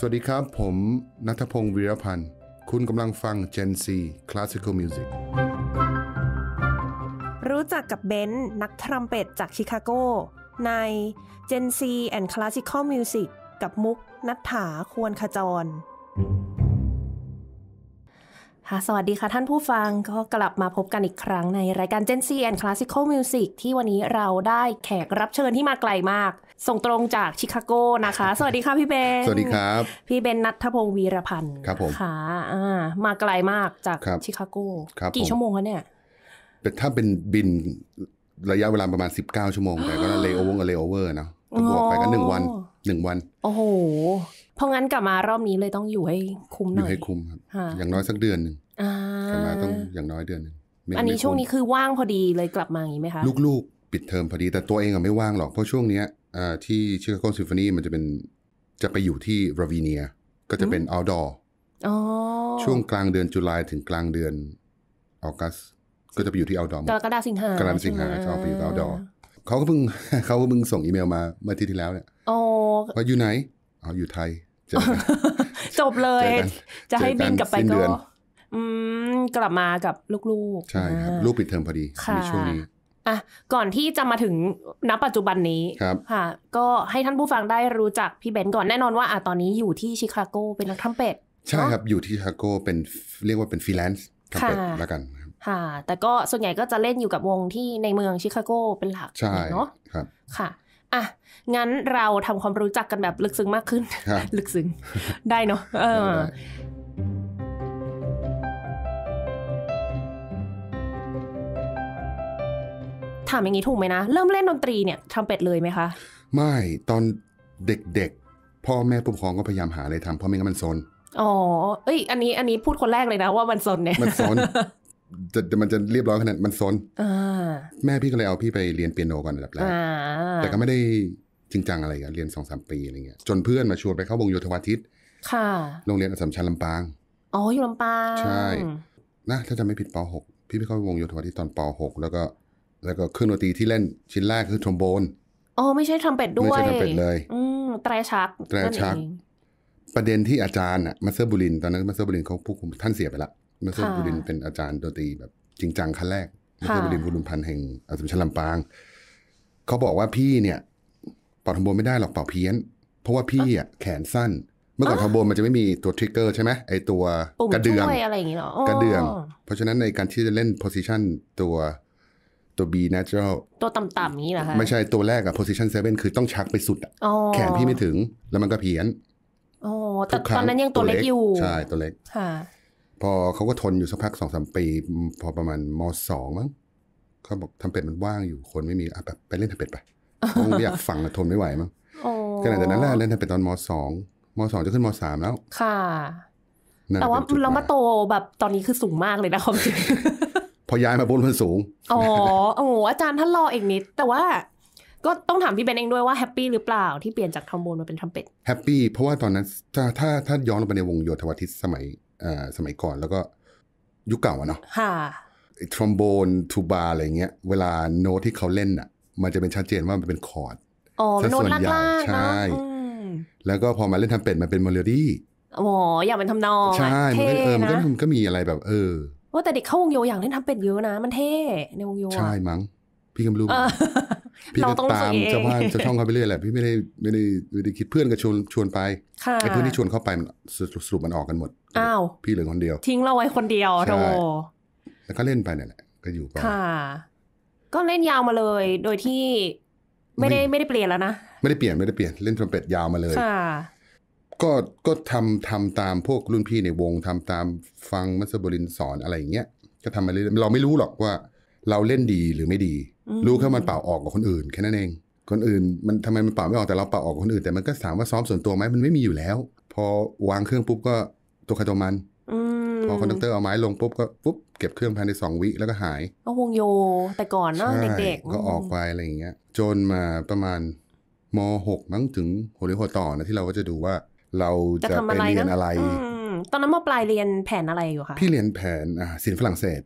สวัสดีครับ ผม นัทพงศ์วีรพันธ์คุณกำลังฟัง Gen C Classical Music รู้จักกับเบนซ์นักทรัมเป็ตจากชิคาโกใน Gen C and Classical Music กับมุกนัฐถาควรขจรค่ะสวัสดีค่ะ ท่านผู้ฟัง ก็กลับมาพบกันอีกครั้งในรายการ Gen C and Classical Music ที่วันนี้เราได้แขกรับเชิญที่มาไกลมากส่งตรงจากชิคาโกนะคะ สวัสดีค่ะพี่เบนสวัสดีครับ พี่เบนนัทพงศ์วีรพันธ์ ครับผมค่ะมาไกลมากจากชิคาโกกี่ชั่วโมงคะเนี่ยถ้าเป็นบินระยะเวลาประมาณ 19 ชั่วโมงแต่ก็เลโอเวอร์กับเลโอเวอร์เนาะบวกไปกันหนึ่งวันหนึ่งวัน โอ้โห เพราะงั้นกลับมารอบนี้เลยต้องอยู่ให้คุ้มหน่อยอยู่ให้คุ้มครับอย่างน้อยสักเดือนหนึ่งกลับมาต้องอย่างน้อยเดือนหนึ่งอันนี้ช่วงนี้คือว่างพอดีเลยกลับมาอย่างนี้ไหมคะลูกปิดเทอมพอดี แต่ตัวเองก็ไม่ว่างหรอกเพราะช่วงเนี้ยที่ชิคาโกซิมโฟนีมันจะเป็นจะไปอยู่ที่ราวีเนีย ก็จะเป็นเอาดอร์ช่วงกลางเดือนจุลายถึงกลางเดือนออกัสก็จะไปอยู่ที่เอาดอร์กรกฎาสิงหากรกฎาสิงหาชอบไปอยู่เอาดอร์เขาก็เพิ่งเขาก็เพิ่งส่งอีเมลมาเมื่อที่ที่แล้วเนี่ยว่าอยู่ไหน อ๋ออยู่ไทยจจบเลย จะให้บินกลับไปก็กลับมากับลูกๆ ใช่ครับลูกปิดเทอมพอดีในช่วงนี้อ่ะก่อนที่จะมาถึงณปัจจุบันนี้ครับค่ะ ก็ให้ท่านผู้ฟังได้รู้จักพี่เบนก่อนแน่นอนว่าอ่ะตอนนี้อยู่ที่ชิคาโกเป็นนักทำเป็ดใช่ครับ อยู่ที่ชิคาโกเป็นเรียกว่าเป็นฟรีแลนซ์ทำเป็ดแล้วกันค่ะ แต่ก็ส่วนใหญ่ก็จะเล่นอยู่กับวงที่ในเมืองชิคาโกเป็นหลักใช่เนาะครับ ค่ะอ่ะงั้นเราทำความรู้จักกันแบบลึกซึ้งมากขึ้นลึกซึ้งได้เนาะถามอย่างนี้ถูกไหมนะ เริ่มเล่นดนตรีเนี่ยทำเป็ดเลยไหมคะ ไม่ตอนเด็กๆพ่อแม่ผู้ปกครองก็พยายามหาอะไรทำเพราะไม่งั้นมันซนอ๋อเอ้ยอันนี้อันนี้พูดคนแรกเลยนะว่ามันซนเนี่ยมันซนจะจะมันจะเรียบร้อยขนาดมันซนแม่พี่ก็เลยเอาพี่ไปเรียนเปียโนก่อนระดับแรกแต่ก็ไม่ได้จริงจังอะไรกันเรียนสองสามปีอะไรเงี้ยจนเพื่อนมาชวนไปเข้าวงโยธวาทิตค่ะโรงเรียนอสมชัญลำปางอ๋ออยู่ลำปางใช่ นะถ้าจำไม่ผิดป .6 พี่ไปเข้าวงโยธวาทิตตอนป .6 แล้วก็แล้วก็เครื่องดนตรีที่เล่นชิ้นแรกคือทรอมโบน อ๋อไม่ใช่ทรัมเป็ดด้วยไม่ใช่ทรัมเป็ดเลย อืมแตรชักแตรชักประเด็นที่อาจารย์อะมาเซอร์บุริน ตอนนั้นมาเซอร์บุรินเขาผู้คุมท่านเสียไปละมาเซอร์บุรินเป็นอาจารย์ดนตรีแบบจริงจังขั้นแรกมาเซอร์บุรินบุรุมพันธ์แห่งอาสมชลำปาง เขาบอกว่าพี่เนี่ยเป่าทรอมโบนไม่ได้หรอกเป่าเพี้ยน เพราะว่าพี่อะแขนสั้น เมื่อก่อนทอมโบนมันจะไม่มีตัวทริกเกอร์ใช่ไหมไอตัว กระเดื่องอะไรอย่างเงี้ยกระเดื่อง เพราะฉะนั้นในการที่จะเล่นโพซิชันตัวตัว B natural ตัวต่ำๆนี้เหรอคะไม่ใช่ตัวแรกอะ position seven คือต้องชักไปสุดอะแขนพี่ไม่ถึงแล้วมันก็เพี้ยนอแต่ตอนนั้นยังตัวเล็กอยู่ ใช่ตัวเล็กค่ะ พอเขาก็ทนอยู่สักพักสองสามปีพอประมาณมสองมั้งเขาบอกทำเป็ดมันว่างอยู่คนไม่มีอ่ะแบบไปเล่นทำเป็ดไปไม่อยากฟังทนไม่ไหวมั้งขณะจากนั้นเล่นทำเป็ดตอนมสองมสองจะขึ้นมสามแล้ว ค่ะแต่ว่าเรามาโตแบบตอนนี้คือสูงมากเลยนะความจริงพอย้ายมาบนมันสูง อ๋อ โอ้โหอาจารย์ท่านรออีกนิด แต่ว่าก็ต้องถามพี่เบนเองด้วยว่าแฮปปี้หรือเปล่า ที่เปลี่ยนจากทอมโบนมาเป็นทรัมเป็ด แฮปปี้เพราะว่าตอนนั้นถ้าถ้าถ้าย้อนไปในวงโยธวาทิตสมัยสมัยก่อนแล้วก็ยุคเก่าอะเนาะ ค่ะทรอมโบนทูบาอะไรเงี้ยเวลาโน้ตที่เขาเล่นอะมันจะเป็นชัดเจนว่ามันเป็นคอร์ดอ๋โน้ตล่างๆ ใช่ แล้วก็พอมาเล่นทำเป็ดมันเป็นโมเลดี้อ๋ออยากเป็นทำนอง ใช่มันก็เออมันก็มันก็มีอะไรแบบ เออว่าแต่เด็กเข้าวงโยอย่างเล่นทำเป็ดเยอะนะมันเท่ในวงโยใช่มั้ง พี่ก็ไม่รู้พี่ก็ตามจะว่านะาช่องเขาไปเรื่อยแหละ พี่ไม่ได้ไม่ได้ไม่ได้คิดเพื่อนก็ชวนชวนไปไอ้เพื่อนที่ชวนเข้าไปมันสรุปมันออกกันหมดอ้าวพี่เหลือคนเดียว ทิ้งเราไว้คนเดียวโธแล้วก็เล่นไปเนี่ยแหละก็อยู่ไปค่ะ ก็เล่นยาวมาเลย โดยที่ ไม่ได้ไม่ได้เปลี่ยนแล้วนะไม่ได้เปลี่ยนไม่ได้เปลี่ยนเล่นทรัมเป็ตยาวมาเลยค่ะก็ ก็ทำ ทำตามพวกรุ่นพี่ในวง ทำตามฟังมัสบรินสอนอะไรอย่างเงี้ย ก็ทำมาเรื่อยเราไม่รู้หรอกว่าเราเล่นดีหรือไม่ดี รู้แค่มันเป่าออกกับคนอื่นแค่นั้นเอง คนอื่น มันทำไมมันเป่าไม่ออกแต่เราเป่าออกกับคนอื่นแต่มันก็ถามว่าซ้อมส่วนตัวไหมมันไม่มีอยู่แล้ว พอวางเครื่องปุ๊บก็ตัวใครตัวมันพอคอนดักเตอร์เอาไม้ลงปุ๊บก็ปุ๊บเก็บเครื่องภายในสองวิแล้วก็หายก็วงโยแต่ก่อนเนาะเด็กๆ ก็ออกไป อะไรอย่างเงี้ย จนมาประมาณม .6 มั้งถึงหัวเรือหัวต่อนะที่เราก็จะดูว่าเราจะจะไปเรียนอะไร ตอนนั้นมปลายเรียนแผนอะไรอยู่คะพี่เรียนแผนศิลป์ฝรั่งเศส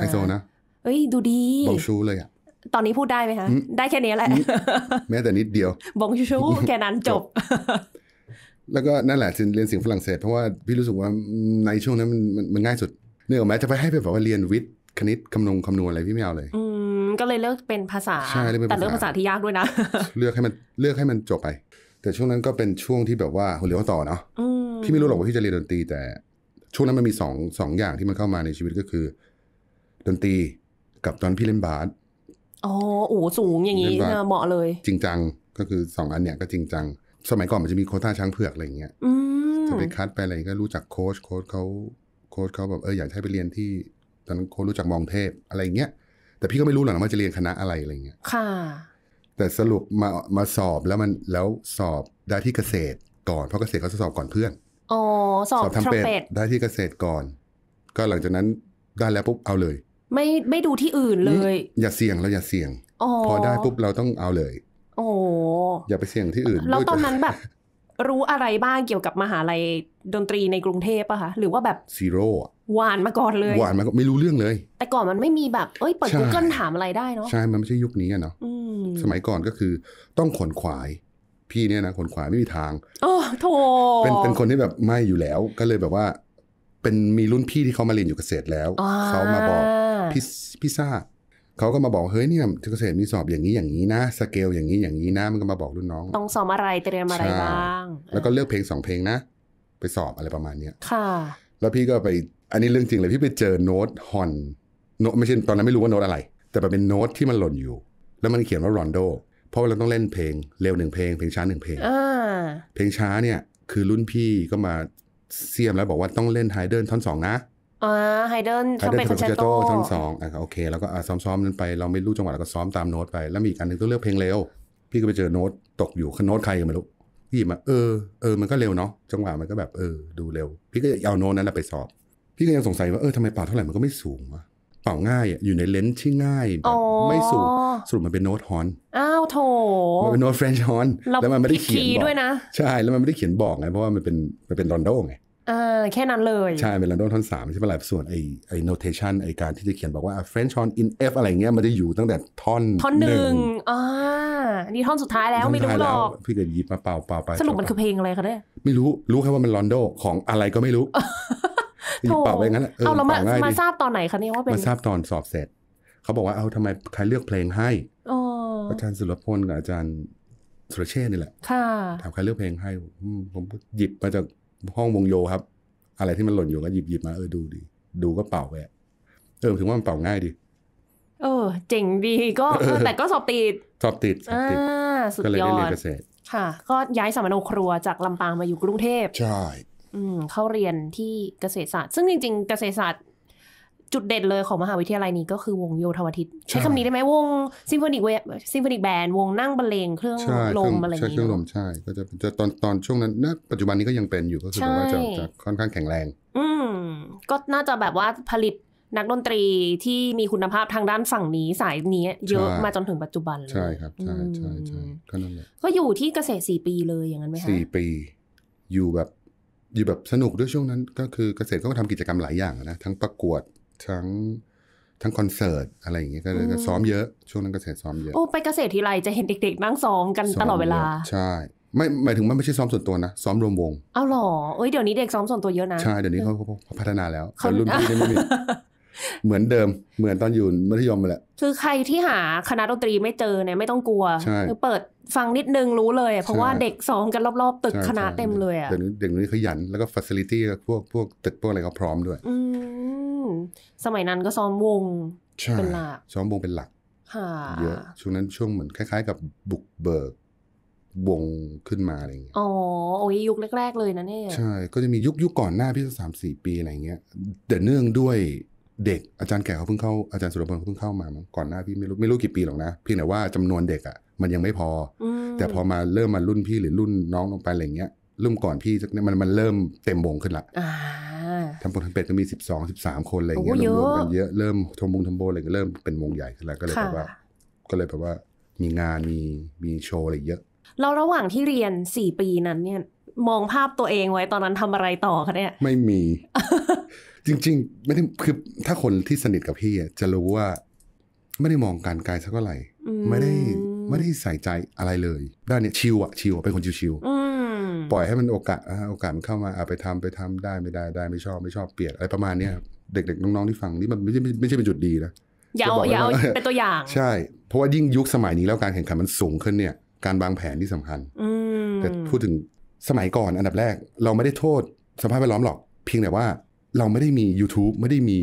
ไฮโซนะเอ้ยดูดีบงชูเลยอ่ะตอนนี้พูดได้ไหมคะ ได้แค่นี้แหละแม้แต่นิดเดียวบงชูแค่นั้นจบ แล้วก็นั่นแหละเรียนสิ่งฝรั่งเศสเพราะว่าพี่รู้สึกว่าในช่วงนั้นมันมันง่ายสุดเนี่ยหมจะไปให้ไป่บกว่าเรียนวิทย์คณิตคำนวณคำนวณอะไรพี่ไม่เอาเลยืก็เลยเลือกเป็นภาษาแต่เลือกภาษาที่ยากด้วยนะเลือกให้มันเลือกให้มันจบไปแต่ช่วงนั้นก็เป็นช่วงที่แบบว่าเรียนวต่อเนาะพี่ไม่รู้หรอกว่าพี่จะเรียนดนตรีแต่ ช่วงนั้นมันมีสองสองอย่างที่มันเข้ามาในชีวิตก็คือ ดนตรีกับตอนพี่เล่นบาสอ๋อโอ้สูงอย่างนี้เหมาะเลย จริงจัง ก็คือสองอันเนี้ยก็จริงจังสมัยก่อนมันจะมีโค้าช้างเผือกอะไรเงี้ยจะไปคัดไปอะไรก็รู้จักโค้ชโค้ชเขาโค้ชเขาแบบ เออ อยากให้ไปเรียนที่ ตอนนั้นโค้ชรู้จักมองเทพอะไรเงี้ยแต่พี่ก็ไม่รู้หรอกนะว่าจะเรียนคณะอะไรอะไรเงี้ย ค่ะแต่สรุปมามาสอบแล้วมันแล้วสอบได้ที่เกษตรก่อนเพราะเกษตรเขาสอบก่อนเพื่อนอ๋อสอบสอบทำเป็ดได้ที่เกษตรก่อน ก็หลังจากนั้นได้แล้วปุ๊บเอาเลย ไม่ไม่ดูที่อื่นเลย อย่าเสี่ยงเราอย่าเสี่ยงอพอได้ปุ๊บเราต้องเอาเลย โออย่าไปเสี่ยงที่อื่นแล้วตอนนั้นแบบรู้อะไรบ้างเกี่ยวกับมหาลัยดนตรีในกรุงเทพอะคะหรือว่าแบบซีโร่หวานมาก่อนเลยหวานมากไม่รู้เรื่องเลย แต่ก่อนมันไม่มีแบบ เอ้ยเปิด Google ถามอะไรได้เนาะใช่มันไม่ใช่ยุคนี้อะเนาะสมัยก่อนก็คือต้องขนขวายพี่เนี่ยนะขนขวายไม่มีทางโอ้โถเป็นเป็นคนที่แบบไม่อยู่แล้ว ก็เลยแบบว่า เป็นมีรุ่นพี่ที่เขามาเรียนอยู่เกษตรแล้วเขามาบอกพี่พี่ซาเขาก็มาบอกเฮ้ยเนี่ยเกษตรมีสอบอย่างนี้อย่างนี้นะสเกลอย่างนี้อย่างนี้นะมันก็มาบอกรุ่นน้อง ต้องสอบอะไรเตรียมอะไรบ้างแล้วก็เลือกเพลงสองเพลงนะไปสอบอะไรประมาณเนี้ยค่ะ แล้วพี่ก็ไปอันนี้เรื่องจริงเลย พี่ไปเจอโน้ตฮอนโน้ตไม่ใช่ตอนนั้นไม่รู้ว่าโน้ตอะไร แต่มันเป็นโน้ตที่มันหล่นอยู่ แล้วมันเขียนว่ารอนโดเพราะเราต้องเล่นเพลงเร็วหนึ่งเพลงเพลงช้าหนึ่งเพลงเพลงช้าเนี่ยคือรุ่นพี่ก็มาเสียมแล้วบอกว่าต้องเล่นไฮเดิลท่อนสองนะไฮเดิลท่อนเป็นคอนแชตโตท่อนสองอ่ะโอเคแล้วก็ซ้อมๆนั้นไปเราไม่รู้จังหวะเราก็ซ้อมตามโน้ตไป แล้วมีอีกอันนึงต้องเลือกเพลงเร็ว พี่ก็ไปเจอโน้ตตกอยู่คือโน้ตใครก็ไม่รู้พี่มา เออเออมันก็เร็วเนาะจังหวะมันก็แบบเออดูเร็ว พี่ก็เอาโน้ตนั้นไปสอบพี่ก็ยังสงสัยว่าเออทำไมเป่าเท่าไหร่มันก็ไม่สูงวะเป่าง่ายอ่ะอยู่ในเลนส์ที่ง่ายแบบไม่สูง สรุปมันเป็นโน้ตฮอนอ้าวโถมันเป็นโน้ตเฟรนช์ฮอน แล้วมันไม่ได้เขียนบอกใช่แล้วมันไม่ได้เขียนบอกไง เพราะว่ามันเป็นมันเป็นรอนโดไงอ่าแค่นั้นเลยใช่เป็นลอนดอนท่อนสามใช่ไหมหลายส่วนไอไอโนเทชันไอการที่จะเขียนบอกว่า French on in F อะไรเงี้ยมันจะอยู่ตั้งแต่ท่อนท่อนหนึ่งอ่านี่ท่อนสุดท้ายแล้วไม่รู้หรอกพี่เก็ยิบมาเป่าเป่าไปสรุปมันคือเพลงอะไรคะเนี่ยไม่รู้รู้แค่ว่ามันลอนโดของอะไรก็ไม่รู้ถูกเป่าไปงั้นเอาเรามามาทราบตอนไหนคะเนี่ยว่าเป็นมาทราบตอนสอบเสร็จเขาบอกว่าเอาทำไมใครเลือกเพลงให้อาจารย์สุรพลกับอาจารย์สุรเชษนี่แหละถามใครเลือกเพลงให้ผมหยิบมาจากห้องวงโยครับ อะไรที่มันหล่นอยู่ก็หยิบหยิบมาเออดูดีดูก็เป่าไปเออถึงว่ามันเป่าง่ายดีเออเจ๋งดีก็แต่ก็สอบติด สอบติดสอบติดก็เลยได้เรียนเกษตรค่ะ ก็ย้ายสมโนครัวจากลำปางมาอยู่กรุงเทพใช่เข้าเรียนที่เกษตรศาสตร์ ซึ่งจริง ๆ เกษตรศาสตร์ จุดเด่นเลยของมหาวิทยาลัยนี้ ก็คือวงโยธวาทิตใช้คำนี้ได้ไหมวงซิมโฟนิกเวซิมโฟนิกแบนด์ วงนั่งบรรเลงเครื่องลมอะไรอย่างนี้เครื่องลมใช่ก็จะจะตอนตอนช่วงนั้นณปัจจุบันนี้ก็ยังเป็นอยู่ก็คือว่าจะจะค่อนข้างแข็งแรง อืม ก็น่าจะแบบว่าผลิตนักดนตรีที่มีคุณภาพทางด้านฝั่งนี้สายนี้เยอะมาจนถึงปัจจุบันเลยใช่ครับใช่ใช่ใช่ก็นั่นแหละก็อยู่ที่เกษตรสี่ปีเลยอย่างนั้นไหมคะสี่ปีอยู่แบบอยู่แบบสนุกด้วยช่วงนั้นก็คือเกษตรก็ทำกิจกรรมหลายอย่างนะทั้งประกวดทั้งทั้งคอนเสิร์ตอะไรอย่างเงี้ยก็เลยซ้อมเยอะช่วงนั้นเกษตรซ้อมเยอะโอ้ไปเกษตรทีไรจะเห็นเด็กๆนั่งซ้อมกันตลอดเวลา ใช่ ไม่หมายถึงมันไม่ใช่ซ้อมส่วนตัวนะซ้อมรวมวงเอาหรอเอ้ยเดี๋ยวนี้เด็กซ้อมส่วนตัวเยอะนะใช่เดี๋ยวนี้เขาพัฒนาแล้ว รุ่นพี่ี่ไม่มีเหมือนเดิมเหมือนตอนอยู่มัธยมไปแหละคือใครที่หาคณะดนตรีไม่เจอเนี่ยไม่ต้องกลัวคือเปิดฟังนิดนึงรู้เลย เพราะว่าเด็กสองกันรอบๆตึกคณะเต็มเลยอ่ะเด็กเด็กนี้ขยันแล้วก็ฟัสซิลิตี้พวกพวกตึกพวกอะไรเขาพร้อมด้วยสมัยนั้นก็ซ้อมวงเป็นหลักซ้อมวงเป็นหลักเยอะช่วงนั้นช่วงเหมือนคล้ายๆกับบุกเบิก วงขึ้นมาอะไรอย่างเงี้ยอ๋อโอ้ยยุคแรกๆเลยนะเนี่ยใช่ก็จะมียุคยุคก่อนหน้าพี่สามสี่ปีอะไรเงี้ยแต่เนื่องด้วยเด็กอาจารย์แก่เขาเพิ่งเข้าอาจารย์สุรพลเขาเพิ่งเข้ามาก่อนหน้าพี่ไม่รู้ไม่รู้กี่ปีหรอกนะเพียงแต่ว่าจำนวนเด็กอ่ะมันยังไม่พอ แต่พอมาเริ่มมารุ่นพี่หรือรุ่นน้องลงไปอะไรเงี้ยรุ่นก่อนพี่สักนี่มันมันเริ่มเต็มวงขึ้นละทำปนทำเป็ดก็มี12 13คนอะไรเงี้ยรวมกันเยอะเริ่มทมบุงทมโบอะไรก็เริ่มเป็นวงใหญ่ขึ้นแล้วก็เลยแบบว่า ก็เลยแบบว่ามีงานมีมีโชว์อะไรเยอะเราระหว่างที่เรียน4ปีนั้น เนี่ยมองภาพตัวเองไว้ตอนนั้นทำอะไรต่อคะเนี่ยไม่มีจริงๆ ไม่ได้คือถ้าคนที่สนิทกับพี่จะรู้ว่า ไม่ได้มองการกกลสักเท่าไหร่ไม่ได้ไม่ได้ใส่ใจอะไรเลยด้านเนี้ยชิวอะชิวเป็นคนชิวๆปล่อยให้มันโอกาสโอกาสมันเข้ามาเอาไปทำไปทำได้ไม่ได้ได้ไม่ชอบ ไม่ชอบเปลี่ยนอะไรประมาณเนี้ยเด็กๆน้องๆที่ฟังนี่มันไม่ใช่ไม่ใช่เป็นจุดดีนะอย่าเอาอย่าเอาเป็นตัวอย่าง ใช่ เพราะว่ายิ่งยุคสมัยนี้แล้วการแข่งขันมันสูงขึ้นเนี่ย การวางแผนที่สำคัญแต่พูดถึงสมัยก่อนอันดับแรก เราไม่ได้โทษสภาพแวดล้อมหรอกเพียงแต่ว่าเราไม่ได้มี YouTube ไม่ได้มี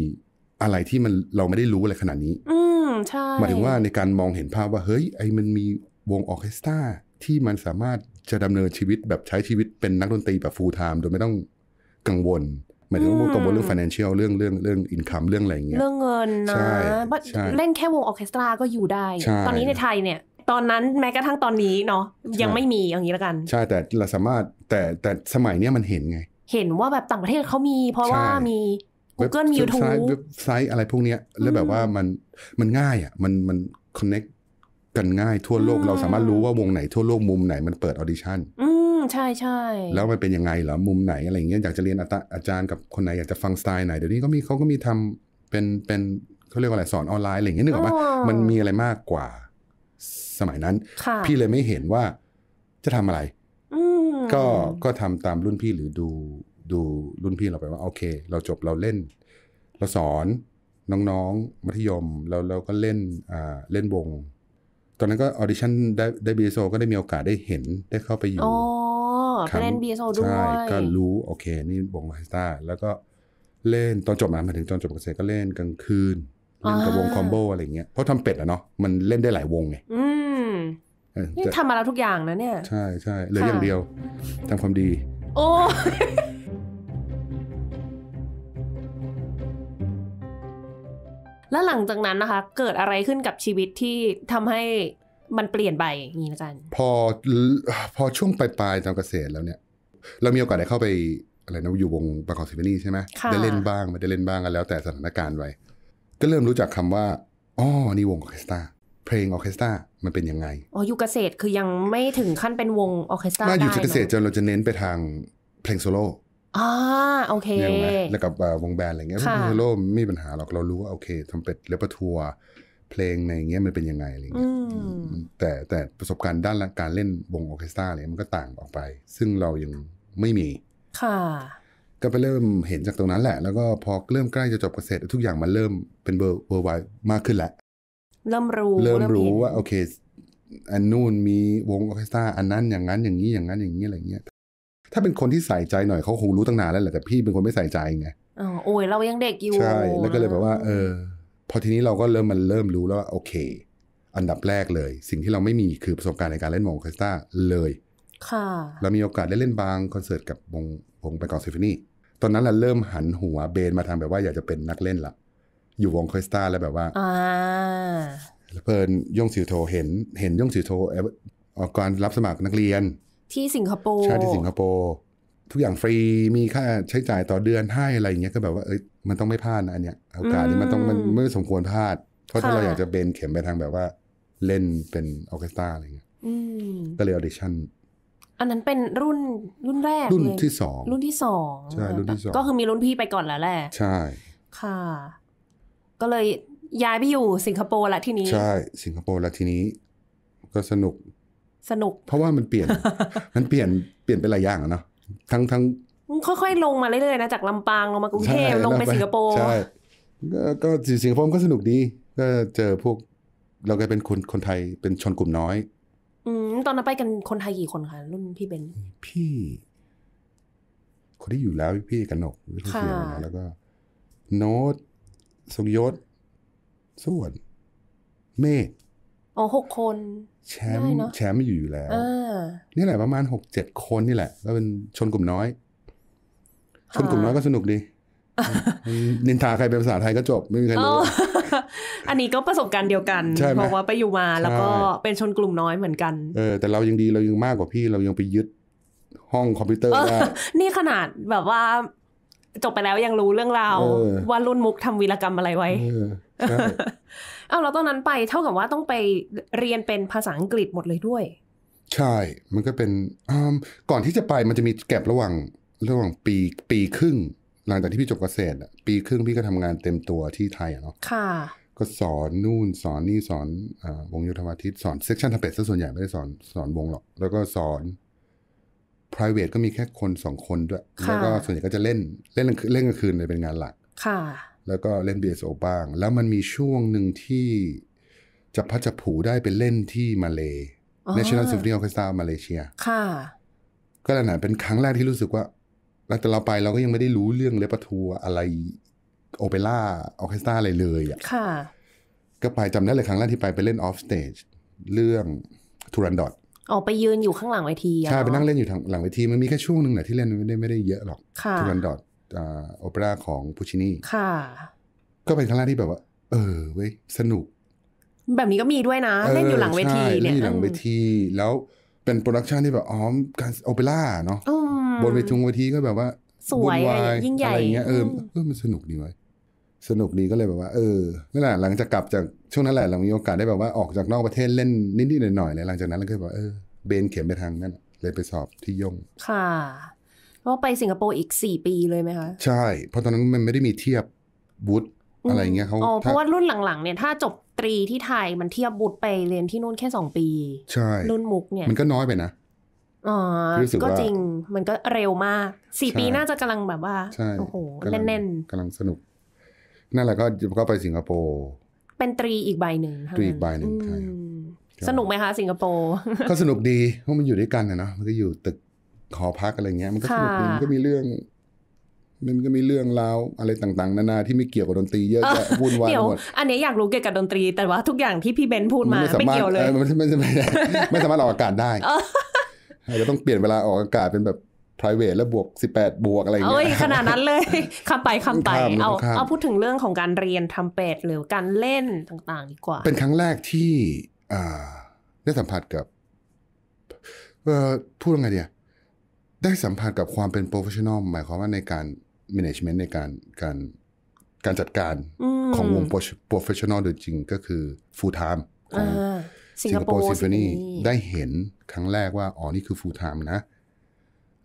อะไรที่มันเราไม่ได้รู้อะไรขนาดนี้ อืมใช่ หมายถึงว่าในการมองเห็นภาพว่าเฮ้ย ไอ้มันมีวงออเคสตราที่มันสามารถจะดำเนินชีวิตแบบใช้ชีวิตเป็นนักดนตรีแบบฟูลไทม์โดยไม่ต้องกังวลหมายถึงว่ากังวลเรื่อง financial เรื่องเรื่องเรื่องอินคัมเรื่องอะไรเงี้ย เรื่องเงินนะใช่เล่นแค่วงออเคสตราก็อยู่ได้ ตอนนี้ในไทยเนี่ย ตอนนั้นแม้กระทั่งตอนนี้เนาะยังไม่มีอย่างนี้แล้วกัน ใช่แต่เราสามารถแต่แต่สมัยเนี้ยมันเห็นไงเห็นว่าแบบต่างประเทศเขามีเพราะว่ามี Google มี YouTube เว็บไซต์อะไรพวกเนี้ยแล้วแบบว่ามันมันง่ายอ่ะมันมันคอนเน็กกันง่ายทั่วโลกเราสามารถรู้ว่าวงไหน ทั่วโลกมุมไหนมันเปิดออดิชั่นอืมใช่ใช่แล้วมันเป็นยังไงเหรอมุมไหนอะไรเงี้ยอยากจะเรียนอาจารย์กับคนไหนอยากจะฟังสไตล์ไหน เดี๋ยวนี้ก็มีเขาก็มีทำเป็นเป็นเขาเรียกว่าอะไรสอนออนไลน์อะไรเงี้ยนึกออกปะมันมีอะไรมากกว่า สมัยนั้น พี่เลยไม่เห็นว่าจะทำอะไรก็ก็ทำตามรุ่นพี่หรือดูดูรุ่นพี่เราไปว่า โอเค เราจบเราเล่น เราสอนน้องๆมัธยม แล้วเราก็เล่นอ่าเล่นวง ตอนนั้นก็ออดิชั่นได้ได้บีโซก็ได้มีโอกาสได้เห็นได้เข้าไปอยู่ครัเล่นบีโซด้วยใช่ก็รู้โอเคนี่วงมาสตาแล้วก็เล่นตอนจบมาถึงตอนจบเกษตรก็เล่นกลางคืนเล่นกับวงคอมโบอะไรเงี้ยเพราะทำเป็ดอะเนาะมันเล่นได้หลายวงไงนี่ทำมาแล้วทุกอย่างนะเนี่ย ใช่ใช่เหลืออย่างเดียว ทำความดี โอ้แล้วหลังจากนั้นนะคะ เกิดอะไรขึ้นกับชีวิตที่ทำให้มันเปลี่ยนไปอย่างนี้อาจารย์พอพอช่วงปลายๆยทำเกษตรแล้วเนี่ย เรามีโอกาสได้เข้าไปอะไรนะอยู่วงบระกอบซีมฟนีใช่ไหมได้เล่นบ้างไม่ได้เล่นบ้างกันแล้วแต่สถานการณ์ไว้ ก็เริ่มรู้จักคำว่าอ๋อนี่วงออเคสตราเพลงออเคสตรามันเป็นยังไง อ๋อยุคเกษตรคือยังไม่ถึงขั้นเป็นวงออเคสตราได้อยู่เกษตรจนเราจะเน้นไปทางเพลงโซโล่ อ่าโอเคแล้วกับวงแบนอะไรเงี้ยเพลงโซโล่ไม่มีปัญหาหรอก เรารู้ว่าโอเคทำเป็ดเลปทัวร์เพลงในเงี้ยมันเป็นยังไงอะไรเงี้ยแต่แต่ประสบการณ์ด้านการเล่นวงออเคสตราอะไรมันก็ต่างออกไป ซึ่งเรายังไม่มี ค่ะ ก็ไปเริ่มเห็นจากตรงนั้นแหละแล้วก็พอเริ่มใกล้จะจบเกษตรทุกอย่างมันเริ่มเป็นเบอร์อร์ไวมากขึ้นแหละเริ่มรู้เริ่มรู้ว่าโอเคอันนู่นมีวงออเคสตราอันนั้นอย่างนั้นอย่างนี้อย่างนั้นอย่างนี้อะไรเงี้ยถ้าเป็นคนที่ใส่ใจหน่อยเขาคงรู้ตั้งนานแล้วแหละแต่พี่เป็นคนไม่ใส่ใจไงอ๋อโอ้ยเรายังเด็กอยู่ใช่แล้วก็เลยแบบว่าเออพอทีนี้เราก็เริ่มมันเริ่มรู้แล้วว่าโอเค อันดับแรกเลยสิ่งที่เราไม่มีคือประสบการณ์ในการเล่นวงออเคสตราเลย ค่ะเรามีโอกาสได้เล่นบางคอนเสิร์ตกับวงวงไปกองซิฟนี่ ตอนนั้นเราเริ่มหันหัวเบนมาทางแบบว่าอยากจะเป็นนักเล่นละอยู่วงคอสตาแล้วแบบว่าเพล่นย่งสิวโทเห็นเห็นย่งสิวโทออกการรับสมัครนักเรียน ที่สิงคโปร์ใช่ที่สิงคโปร์ทุกอย่างฟรีมีค่าใช้จ่ายต่อเดือนให้อะไรอย่างเงี้ยก็แบบว่าเอ้ยมันต้องไม่พลาดนะอันเนี้ยโอกาสนี้มันต้องมันไม่สมควรพลาด เพราะถ้าเราอยากจะเบนเข็มไปทางแบบว่า เล่นเป็นออเคสตราอะไรเงี้ยก็เลยออเดชั่นอันนั้นเป็นรุ่นรุ่นแรกรุ่นที่สองรุ่นที่สองใช่รุ่นที่สองก็คือมีรุ่นพี่ไปก่อนแล้วแหละใช่ ค่ะก็เลยย้ายไปอยู่สิงคโปร์ละทีนี้ ใช่ สิงคโปร์ละทีนี้ ก็สนุก สนุกเพราะว่ามันเปลี่ยนมันเปลี่ยนเปลี่ยนไปหลายอย่างอะเนาะทั้งทั้งค่อยๆลงมาเรื่อยๆนะจากลำปางลงมากรุงเทพลงไปสิงคโปร์ใช่ก็สิงคโปร์ก็สนุกดีก็เจอพวกเราก็เป็นคนคนไทยเป็นชนกลุ่มน้อย อืมตอนนั้นไปกันคนไทยกี่คนคะรุ่นพี่เบนพี่คนที่อยู่แล้วพี่กันหนกเสียแล้วก็ โน้ตทรงยศส่วนเมฆอ๋อหกคน แชมป์ แชมป์ไม่อยู่อยู่แล้วอนี่แหละ ประมาณหกเจ็ดคนนี่แหละแล้วเป็นชนกลุ่มน้อย ชนกลุ่มน้อยก็สนุกดี นินทา ใคร เป็น ภาษา ไทย ก็ จบ ไม่มีใครรู้ อันนี้ก็ประสบการณ์ เดียวกัน เพราะว่า ไปอยู่ มา แล้วก็เป็นชนกลุ่มน้อย เหมือนกัน เออ แต่เรายังดี เรา ยัง มากกว่าพี่ เรายัง ไป ยึด ห้อง คอมพิวเตอร์ ได้นี่ขนาดแบบว่าจบไปแล้วยังรู้เรื่องราวว่ารุ่นมุกทำวีรกรรมอะไรไว้ เอ้าเราตอนนั้นไปเท่ากับว่าต้องไปเรียนเป็นภาษาอังกฤษหมดเลยด้วย ใช่ มันก็เป็นก่อนที่จะไปมันจะมีแก็บระหว่างระหว่างปีปีครึ่ง หลังจากที่พี่จบเกษตรปีครึ่งพี่ก็ทำงานเต็มตัวที่ไทยเนาะค่ะ ก็สอน นู่นสอนนี่สอนวงโยธวาทิตสอนเซ็กชันทัพเป็ดซะส่วนใหญ่ไม่ได้สอนสอนวงหรอก แล้วก็สอน private ก็มีแค่คนสองคนด้วย แล้วก็ส่วนใหญ่ก็จะเล่นเล่นเล่นกลางคืนเลยเป็นงานหลัก ค่ะ แล้วก็เล่น BSO บ้าง แล้วมันมีช่วงหนึ่งที่จะพัดจะผูได้ไปเล่นที่มาเล National Symphony Orchestra มาเลเซียค่ะ ก็ขนาดเป็นครั้งแรกที่รู้สึกว่าหลังแต่เราไปเราก็ยังไม่ได้รู้เรื่องเลปทัวอะไร โอเปร่า ออเคสตราอะไรเลยอ่ะค่ะ ก็ไปจำได้เลยครั้งแรกที่ไปไปเล่นออฟสเตจเรื่องทูรันดอตอ๋อไปยืนอยู่ข้างหลังเวทีใช่ไปนั่งเล่นอยู่ทางหลังเวทีมันมีแค่ช่วงหนึ่งแหละที่เล่นไม่ได้ไม่ได้เยอะหรอกทุกันดอดโอเปร่าของปูชินีค่ะ ก็เป็นครั้งแรกที่แบบว่า เออเว้ยสนุก แบบนี้ก็มีด้วยนะเล่นอยู่หลังเวทีเนี่ยหลังเวที แล้วเป็นโปรดักชันที่แบบอ๋อการโอเปร่าเนาะบนเวทีเวทีก็แบบว่า สวย ยิ่งใหญ่อะไรเงี้ยเออเออมันสนุกดีไว้สนุกดีก็เลยแบบว่าเออนั่นแหละหลังจากกลับจากช่วงนั้นแหละเรามีโอกาสได้แบบว่า ออกจากนอกประเทศเล่นนิด ๆ หน่อยๆเลยหลังจากนั้นเราก็แบบเออ เบนเข็มไปทางนั้นเลยไปสอบที่ยง ค่ะก็ไปสิงคโปร์อีกสี่ปีเลยไหมคะ ใช่ เพราะตอนนั้นมันไม่ได้มีเทียบวุฒิอะไรเงี้ยเขาอ๋อเพราะว่ารุ่นหลังๆ เนี่ย ถ้าจบตรีที่ไทยมันเทียบวุฒิไปเรียนที่นู่นแค่สองปี ใช่ รุ่นมุกเนี่ย มันก็น้อยไปนะอ๋อก็จริง มันก็เร็วมากสี่ปีน่าจะกำลังแบบว่าโอ้โหแน่นๆกำลังสนุก นั่นแหละก็ ก็ไปสิงคโปร์เป็นตรีอีกใบหนึ่งตรีอีกใบหนึ่งใช่สนุกไหมคะสิงคโปร์ก็สนุกดีเพราะมันอยู่ด้วยกันนะเนาะมันก็อยู่ตึกหอพักอะไรเงี้ย มันก็สนุกดีมันก็มีเรื่อง มันก็มีเรื่องราว อะไรต่างๆนานาที่ไม่เกี่ยวกับดนตรีเยอะแยะวุ่นวายหมดอันนี้อยากรู้เกี่ยวกับดนตรี แต่ว่าทุกอย่างที่พี่เบนพูดมา ไม่เกี่ยวเลยไม่สามารถออกอากาศได้เราต้องเปลี่ยนเวลาออกอากาศเป็นแบบ private แล้วบวก 18 บวกอะไรเงี้ยอ้ยขนาดนั้นเลยคำไปคำไปเอาเอาพูดถึงเรื่องของการเรียนทำเป็ดหรือการเล่นต่าง ๆ ดีกว่า เป็นครั้งแรกที่ได้สัมผัสกับพูดยังไงเดียได้สัมผัสกับความเป็น professional หมายความว่าในการ management ในการการการจัดการของวง professional โดยจริงก็คือ full time ของสิงคโปร์ซิมโฟนีได้เห็นครั้งแรกว่า อ๋อ นี่คือ full time นะ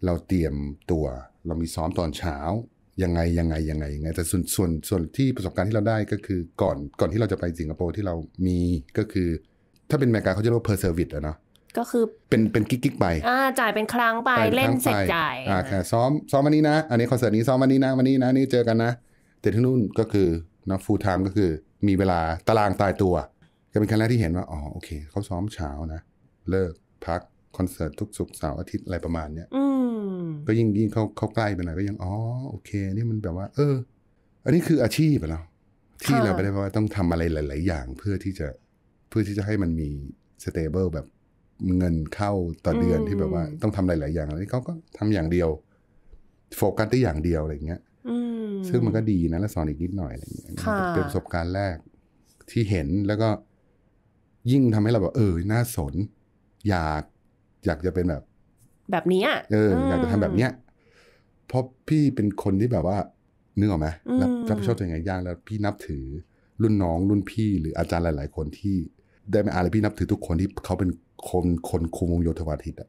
เราเตรียมตัวเรามีซ้อมตอนเช้ายังไงยังไงยังไงยังไง แต่ส่วนส่วนส่วนที่ประสบการณ์ที่เราได้ก็คือก่อนก่อนที่เราจะไปสิงคโปร์ที่เรามีก็คือ ถ้าเป็นแมกกาเขาจะเรียกว่าร์เซอร์วิสอะเนาะก็คือเป็นเป็นกิ๊กกิ๊กไปอ่าจ่ายเป็นครั้งไปเล่นเสร็จจ่ายอ่าค่ะซ้อมซ้อมวันนี้นะอันนี้คอนเสิร์ตนี้ซ้อมวันนี้นะวันนี้นะนี่เจอกันนะ แต่ที่นู่นก็คือนะฟูลไทม์ก็คือมีเวลาตารางตายตัว ก็เป็นครั้งแรกที่เห็นว่าอ๋อโอเคเขาซ้อมเช้านะเลิกพักคอนเสิร์ตทุกสุกเสาร์อาทิตย์อะไรประมาณเนี้ยอืก็ยิ่งยิ่งเขาเขาใกล้ไปหน่อยก็ยังอ๋อโอเคนี่มันแบบว่า เออ อันนี้คืออาชีพเนาะที่เราไปได้ว่าต้องทำอะไรหลายๆอย่างเพื่อที่จะเพื่อที่จะให้มันมีสเตเบิลแบบเงินเข้าต่อเดือนที่แบบว่า ต้องทำหลายๆอย่างอะไรเขาก็ทำอย่างเดียวโฟกัสได้อย่างเดียวอะไรเงี้ยซึ่งมันก็ดีนะแล้ว สอนอีกนิดหน่อยอะไรเงี้ยเป็นประสบการณ์แรก ที่เห็นแล้วก็ยิ่งทำให้เราแบบ เออน่าสน อยากอยากจะเป็นแบบแบบนี้เอออยากจะทำแบบเนี้ยเพราะพี่เป็นคนที่แบบว่าเนื้อไหมรับผิดชอบตัวเองยากแล้วพี่นับถือรุ่นน้องรุ่นพี่หรืออาจารย์หลาย ๆ คนที่ได้มาอะไรพี่นับถือทุกคนที่เขาเป็นคนคนคุมวงโยธวาทิตอะ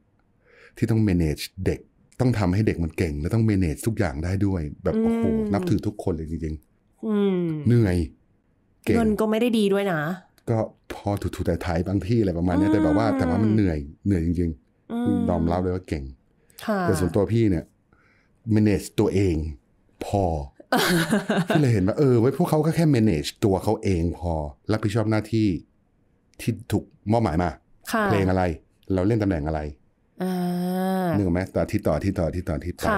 ที่ต้อง manage เด็กต้องทำให้เด็กมันเก่ง แล้วต้อง manage ทุกอย่างได้ด้วยแบบโอ้โหนับถือทุกคนเลยจริงๆเหนื่อยเงินก็ไม่ได้ดีด้วยนะก็พอถูๆแต่ไทยบางที่อะไรประมาณนี้แต่แบบว่าแต่ว่ามันเหนื่อยเหนื่อยจริงยอมรับเลยว่าเก่ง แต่ส่วนตัวพี่เนี่ย manage ตัวเอง พอพี่เลยเห็นว่าเออไว้พวกเขาก็แค่ manage ตัวเขาเองพอรับผิดชอบหน้าที่ ที่ถูกมอบหมายมา เพลงอะไร เราเล่นตำแหน่งอะไรนึกไหมต่อที่ต่อที่ต่อที่ต่อที่ต่อ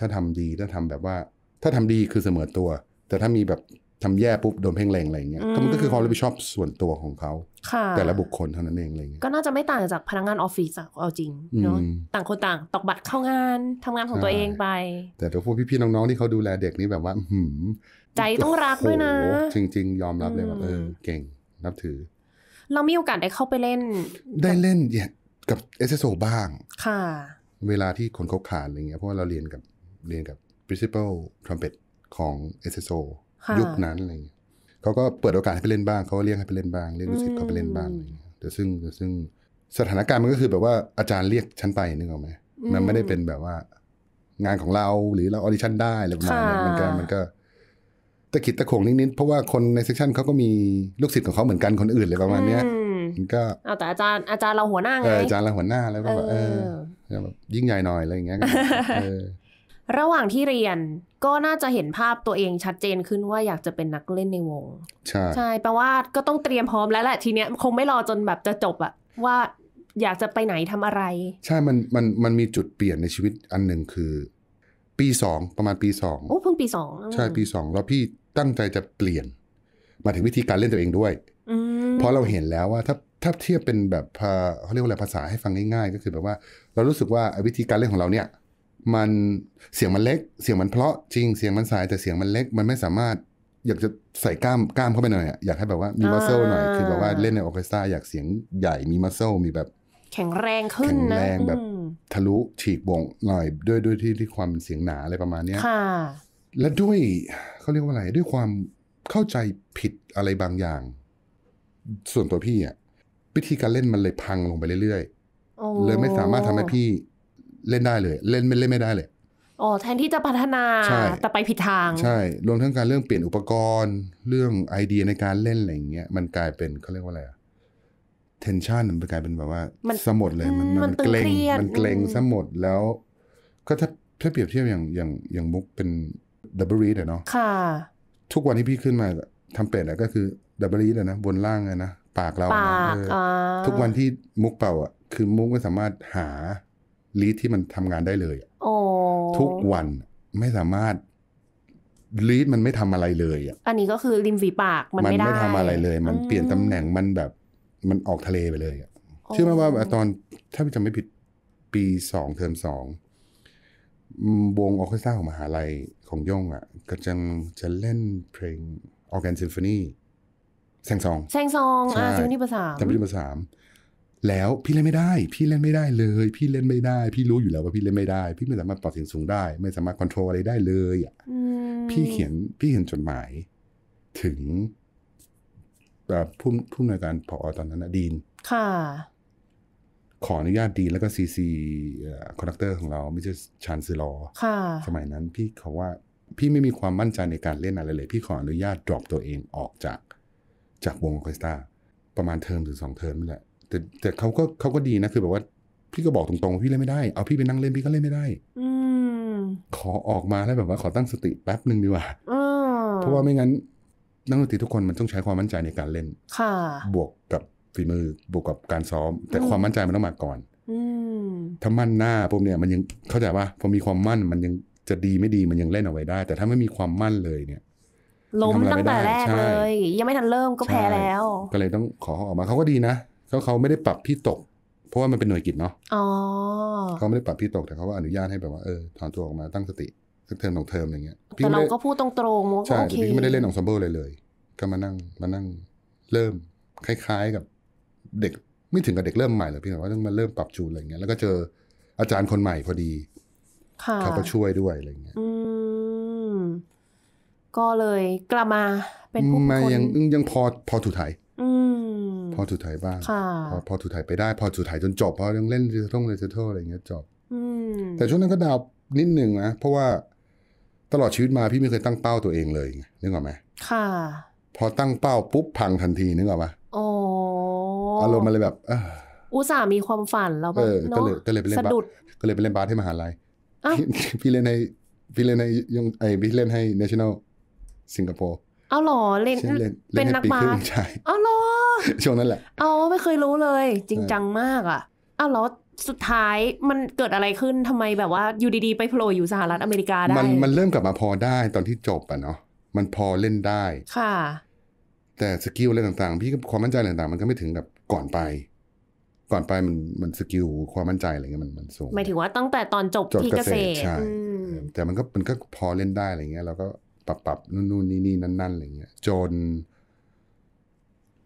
ถ้าทำดีถ้าทำแบบว่า ถ้าทำดีคือเสมอตัว แต่ถ้ามีแบบทำแย่ปุ๊บ โดนเพ่งแรง อะไรเงี้ยก็มันก็คือความรับผิดชอบส่วนตัวของเขาแต่ละบุคคลเท่านั้นเองอะไรเงี้ย ก็น่าจะไม่ต่างจากพนักงานออฟฟิศเอาจริงเนาะต่างคนต่างตอกบัตรเข้างานทำงานของตัวเองไป แต่ถ้าพวกพี่ๆน้องๆ ที่เขาดูแลเด็กนี่แบบว่าหืมใจต้องรักด้วยนะ จริงๆ ยอมรับเลยแบบเออ เก่งนับถือ เรามีโอกาสได้เข้าไปเล่น ได้เล่นเนี่ยกับเอสเโซบ้างค่ะ เวลาที่คนเขาขาดอะไรเงี้ย เพราะว่าเราเรียนกับเรียนกับ principal trumpet ของเเอสโ s o ยุคนั้นอะไรเงี้ยเขาก็เปิดโอกาสให้ไปเล่นบ้างเขาก็เรียกให้ไปเล่นบ้างเรียกลูกศิษย์เขาไปเล่นบ้างอะไรเงี้ยแต่ซึ่งแต่ซึ่งสถานการณ์มันก็คือแบบว่าอาจารย์เรียกฉันไปนึกออกไหมมันไม่ได้เป็นแบบว่างานของเราหรือเราออดิชั่นได้อะไรประมาณนี้มันก็มันก็ตะขิดตะขงนิดๆเพราะว่าคนในเซสชันเขาก็มีลูกศิษย์ของเขาเหมือนกันคนอื่นเลยประมาณเนี้ยมันก็เอาแต่อาจารย์อาจารย์เราหัวหน้าไงอาจารย์เราหัวหน้า แล้วก็แบบเออแบบยิ่งใหญ่หน่อยอะไรอย่างเงี้ยระหว่างที่เรียนก็น่าจะเห็นภาพตัวเองชัดเจนขึ้นว่าอยากจะเป็นนักเล่นในวง ใช่ใช่แปลว่าก็ต้องเตรียมพร้อมแล้วแหละทีเนี้ยคงไม่รอจนแบบจะจบอะว่าอยากจะไปไหนทำอะไร ใช่ มันมันมันมีจุดเปลี่ยนในชีวิตอันหนึ่งคือ ปีสองประมาณปีสองโอ้เพิ่งปีสองใช่ปีสองแล้วพี่ตั้งใจจะเปลี่ยน มาถึงวิธีการเล่นตัวเองด้วยเพราะเราเห็นแล้วว่าถ้าถ้าเทียบเป็นแบบเขาเรียกว่าอะไรภาษาให้ฟังง่ายๆ ก็คือแบบว่า เรารู้สึกว่าวิธีการเล่นของเราเนี่ยมันเสียงมันเล็กเสียงมันเพลาะจริงเสียงมันสายแต่เสียงมันเล็กมันไม่สามารถอยากจะใส่กล้ามกล้ามเข้าไปหน่อยอยากให้แบบว่ามีมัสเซลหน่อย คือแบบว่าเล่นในออเคสตราอยากเสียงใหญ่มีมัสเซลมีแบบ แข็งแรงขึ้นนะแข็งแรงแบบ ทะลุฉีกวงหน่อยด้วยด้วยที่ที่ความเสียงหนาอะไรประมาณเนี้ยและด้วยเขาเรียกว่าอะไรด้วยความเข้าใจผิดอะไรบางอย่าง ส่วนตัวพี่อ่ะ วิธีการเล่นมันเลยพังลงไปเรื่อยๆเลยไม่สามารถทำให้พี่เล่นได้เลย เล่นไม่เล่นไม่ได้เลยอ๋อแทนที่จะพัฒนา แต่ไปผิดทางใช่รวมทั้งการเรื่องเปลี่ยนอุปกรณ์ เรื่องไอเดียในการเล่นอะไรเงี้ยมันกลายเป็นเขาเรียกว่าอะไรอะเ e n s i o n มันกลายเป็นแบบว่า สมดเลยมันมันเกรงมันเกรงสมดแล้ว ก็ถ้าถ้าเปรียบเทียบอย่างอย่างอย่างมุกเป็นดับเบิลรีดอะเนาะค่ะ ทุกวันที่พี่ขึ้นมา ทำเป็ดอะก็คือดับเบิลรีดอะนะ บนล่างอะนะปากเราปากทุกวันที่มุกเป่าอะคือมุกไม่สามารถหาลีดที่มันทำงานได้เลยทุกวันไม่สามารถลีดมันไม่ทำอะไรเลยอ่ะ อันนี้ก็คือริมฝีปาก มันไม่ได้ มันไม่ทำอะไรเลย มันเปลี่ยนตำแหน่งมันแบบ มันออกทะเลไปเลยอ่ะเชื่อไหมว่าตอนถ้าจำไม่ผิดปีสองเทอมสองวงออเคสตราของมหาลัยของย่องอ่ะก็จังจะเล่นเพลงออแกนซิมโฟนีแซงซองแซงซอง อ่าซิมโฟนีภาษาซิมโฟนีภาษาแล้วพี่เล่นไม่ได้ พี่เล่นไม่ได้เลย พี่เล่นไม่ได้ พี่รู้อยู่แล้วว่าพี่เล่นไม่ได้ พี่ไม่สามารถปรับเสียงสูงได้ ไม่สามารถควบคุมอะไรได้เลยอ่ะ พี่เขียนพี่เห็นจดหมาย ถึงแบบผู้ผู้นการพอตอนนั้นนะดีนค่ะ ขออนุญาตดีนแล้วก็ซีซีคอนดักเตอร์ของเราไม่ใช่ชานซิลอ ค่ะ สมัยนั้นพี่เขาว่า พี่ไม่มีความมั่นใจในการเล่นอะไรเลย พี่ขออนุญาตดรอปตัวเองออกจาก จากวงออเคสตราประมาณเทอมถึงสองเทอมนี่แหละแต่แต่เขาก็เขาก็ดีนะ คือแบบว่าพี่ก็บอกตรงๆว่าพี่เล่นไม่ได้เอาพี่ไปนั่งเล่นพี่ก็เล่นไม่ได้อขอออกมาแล้วแบบว่าขอตั้งสติแป๊บหนึ่งดีกว่าเพราะว่าไม่งั้น นักดนตรีทุกคนมันต้องใช้ความมั่นใจในการเล่นค่ะ บวกกับฝีมือบวกกับการซ้อม แต่ความมั่นใจมันต้องมาก่อนถ้ามั่นหน้าผมเนี่ย มันยังเข้าใจว่าพอมีความมั่นมันยังจะดีไม่ดีมันยังเล่นเอาไว้ได้ แต่ถ้าไม่มีความมั่นเลยเนี่ยล้มตั้งแต่แรกเลยยังไม่ทันเริ่มก็แพ้แล้ว ก็เลยต้องขอออกมาเขาก็ดีนะก็เขาไม่ได้ปรับพี่ตก เพราะว่ามันเป็นหน่วยกิจเนาะเขาไม่ได้ปรับพี่ตกแต่เขาว่าอนุญาตให้แบบว่าเออถอนตัวออกมาตั้งสติสักเทอมสองเทอมอะไรเงี้ยแต่เราก็พูดตรงตรงใช่แต่พี่ไม่ได้เล่นองซัมเบิลเลยเลย ก็มานั่งมานั่งเริ่มคล้ายๆกับ เด็กไม่ถึงกับเด็กเริ่มใหม่หรอกพี่แต่ว่าต้องมาเริ่มปรับจูนอะไรเงี้ยแล้วก็เจออาจารย์คนใหม่พอดีเขาก็ช่วยด้วยอะไรเงี้ยก็เลย กลับมาเป็นผู้คนยังยังพอพอถูถ่ายพอถูถ่ายบ้างพอพอถูายไปได้พอถูถ่ายจนจบพอเรื่องเล่นดิจิทัลดิจิทัลอะไรเงี้ยจบแต่ช่วงนั้นก็ดาวนิดหนึ่งนะเพราะว่าตลอดชีวิตมาพี่ไม่เคยตั้งเป้าตัวเองเลยนึกออกไหมค่ะ พอตั้งเป้าปุ๊บพังทันทีนึกออกปะอ๋อารมณ์มันเลยแบบอุตส่ามีความฝันแล้วแบบเนาะก็เลยไปเล่นบาสก็เลยไปเล่นบาสที่มหาลัยพี่เล่นในพี่เล่นในยังไอพี่เล่นให้ national สิงคโปร์เอาหรอเล่นเป็นนักบาสเอาหรอช่วงนั้นแหละ เอาไม่เคยรู้เลย จริงจังมากอ่ะเอาหรอสุดท้ายมันเกิดอะไรขึ้นทำไมแบบว่าอยู่ดีๆ ไปโผล่อยู่สหรัฐอเมริกาได้มัน มันเริ่มกลับมาพอได้ตอนที่จบอ่ะเนาะมันพอเล่นได้ ค่ะ แต่สกิลอะไรต่างๆ พี่ความมั่นใจอะไรต่างๆ มันก็ไม่ถึงกับก่อนไป ก่อนไปมันมันสกิลความมั่นใจอะไรเงี้ยมันมันสูงหมายถึงว่าตั้งแต่ตอนจบที่เกษตรใช่แต่มันก็มันก็พอเล่นได้อะไรเงี้ยเราก็ปรับปรับนู่นนู่นนี่นี่นั่นนั่นอะไรเงี้ย จน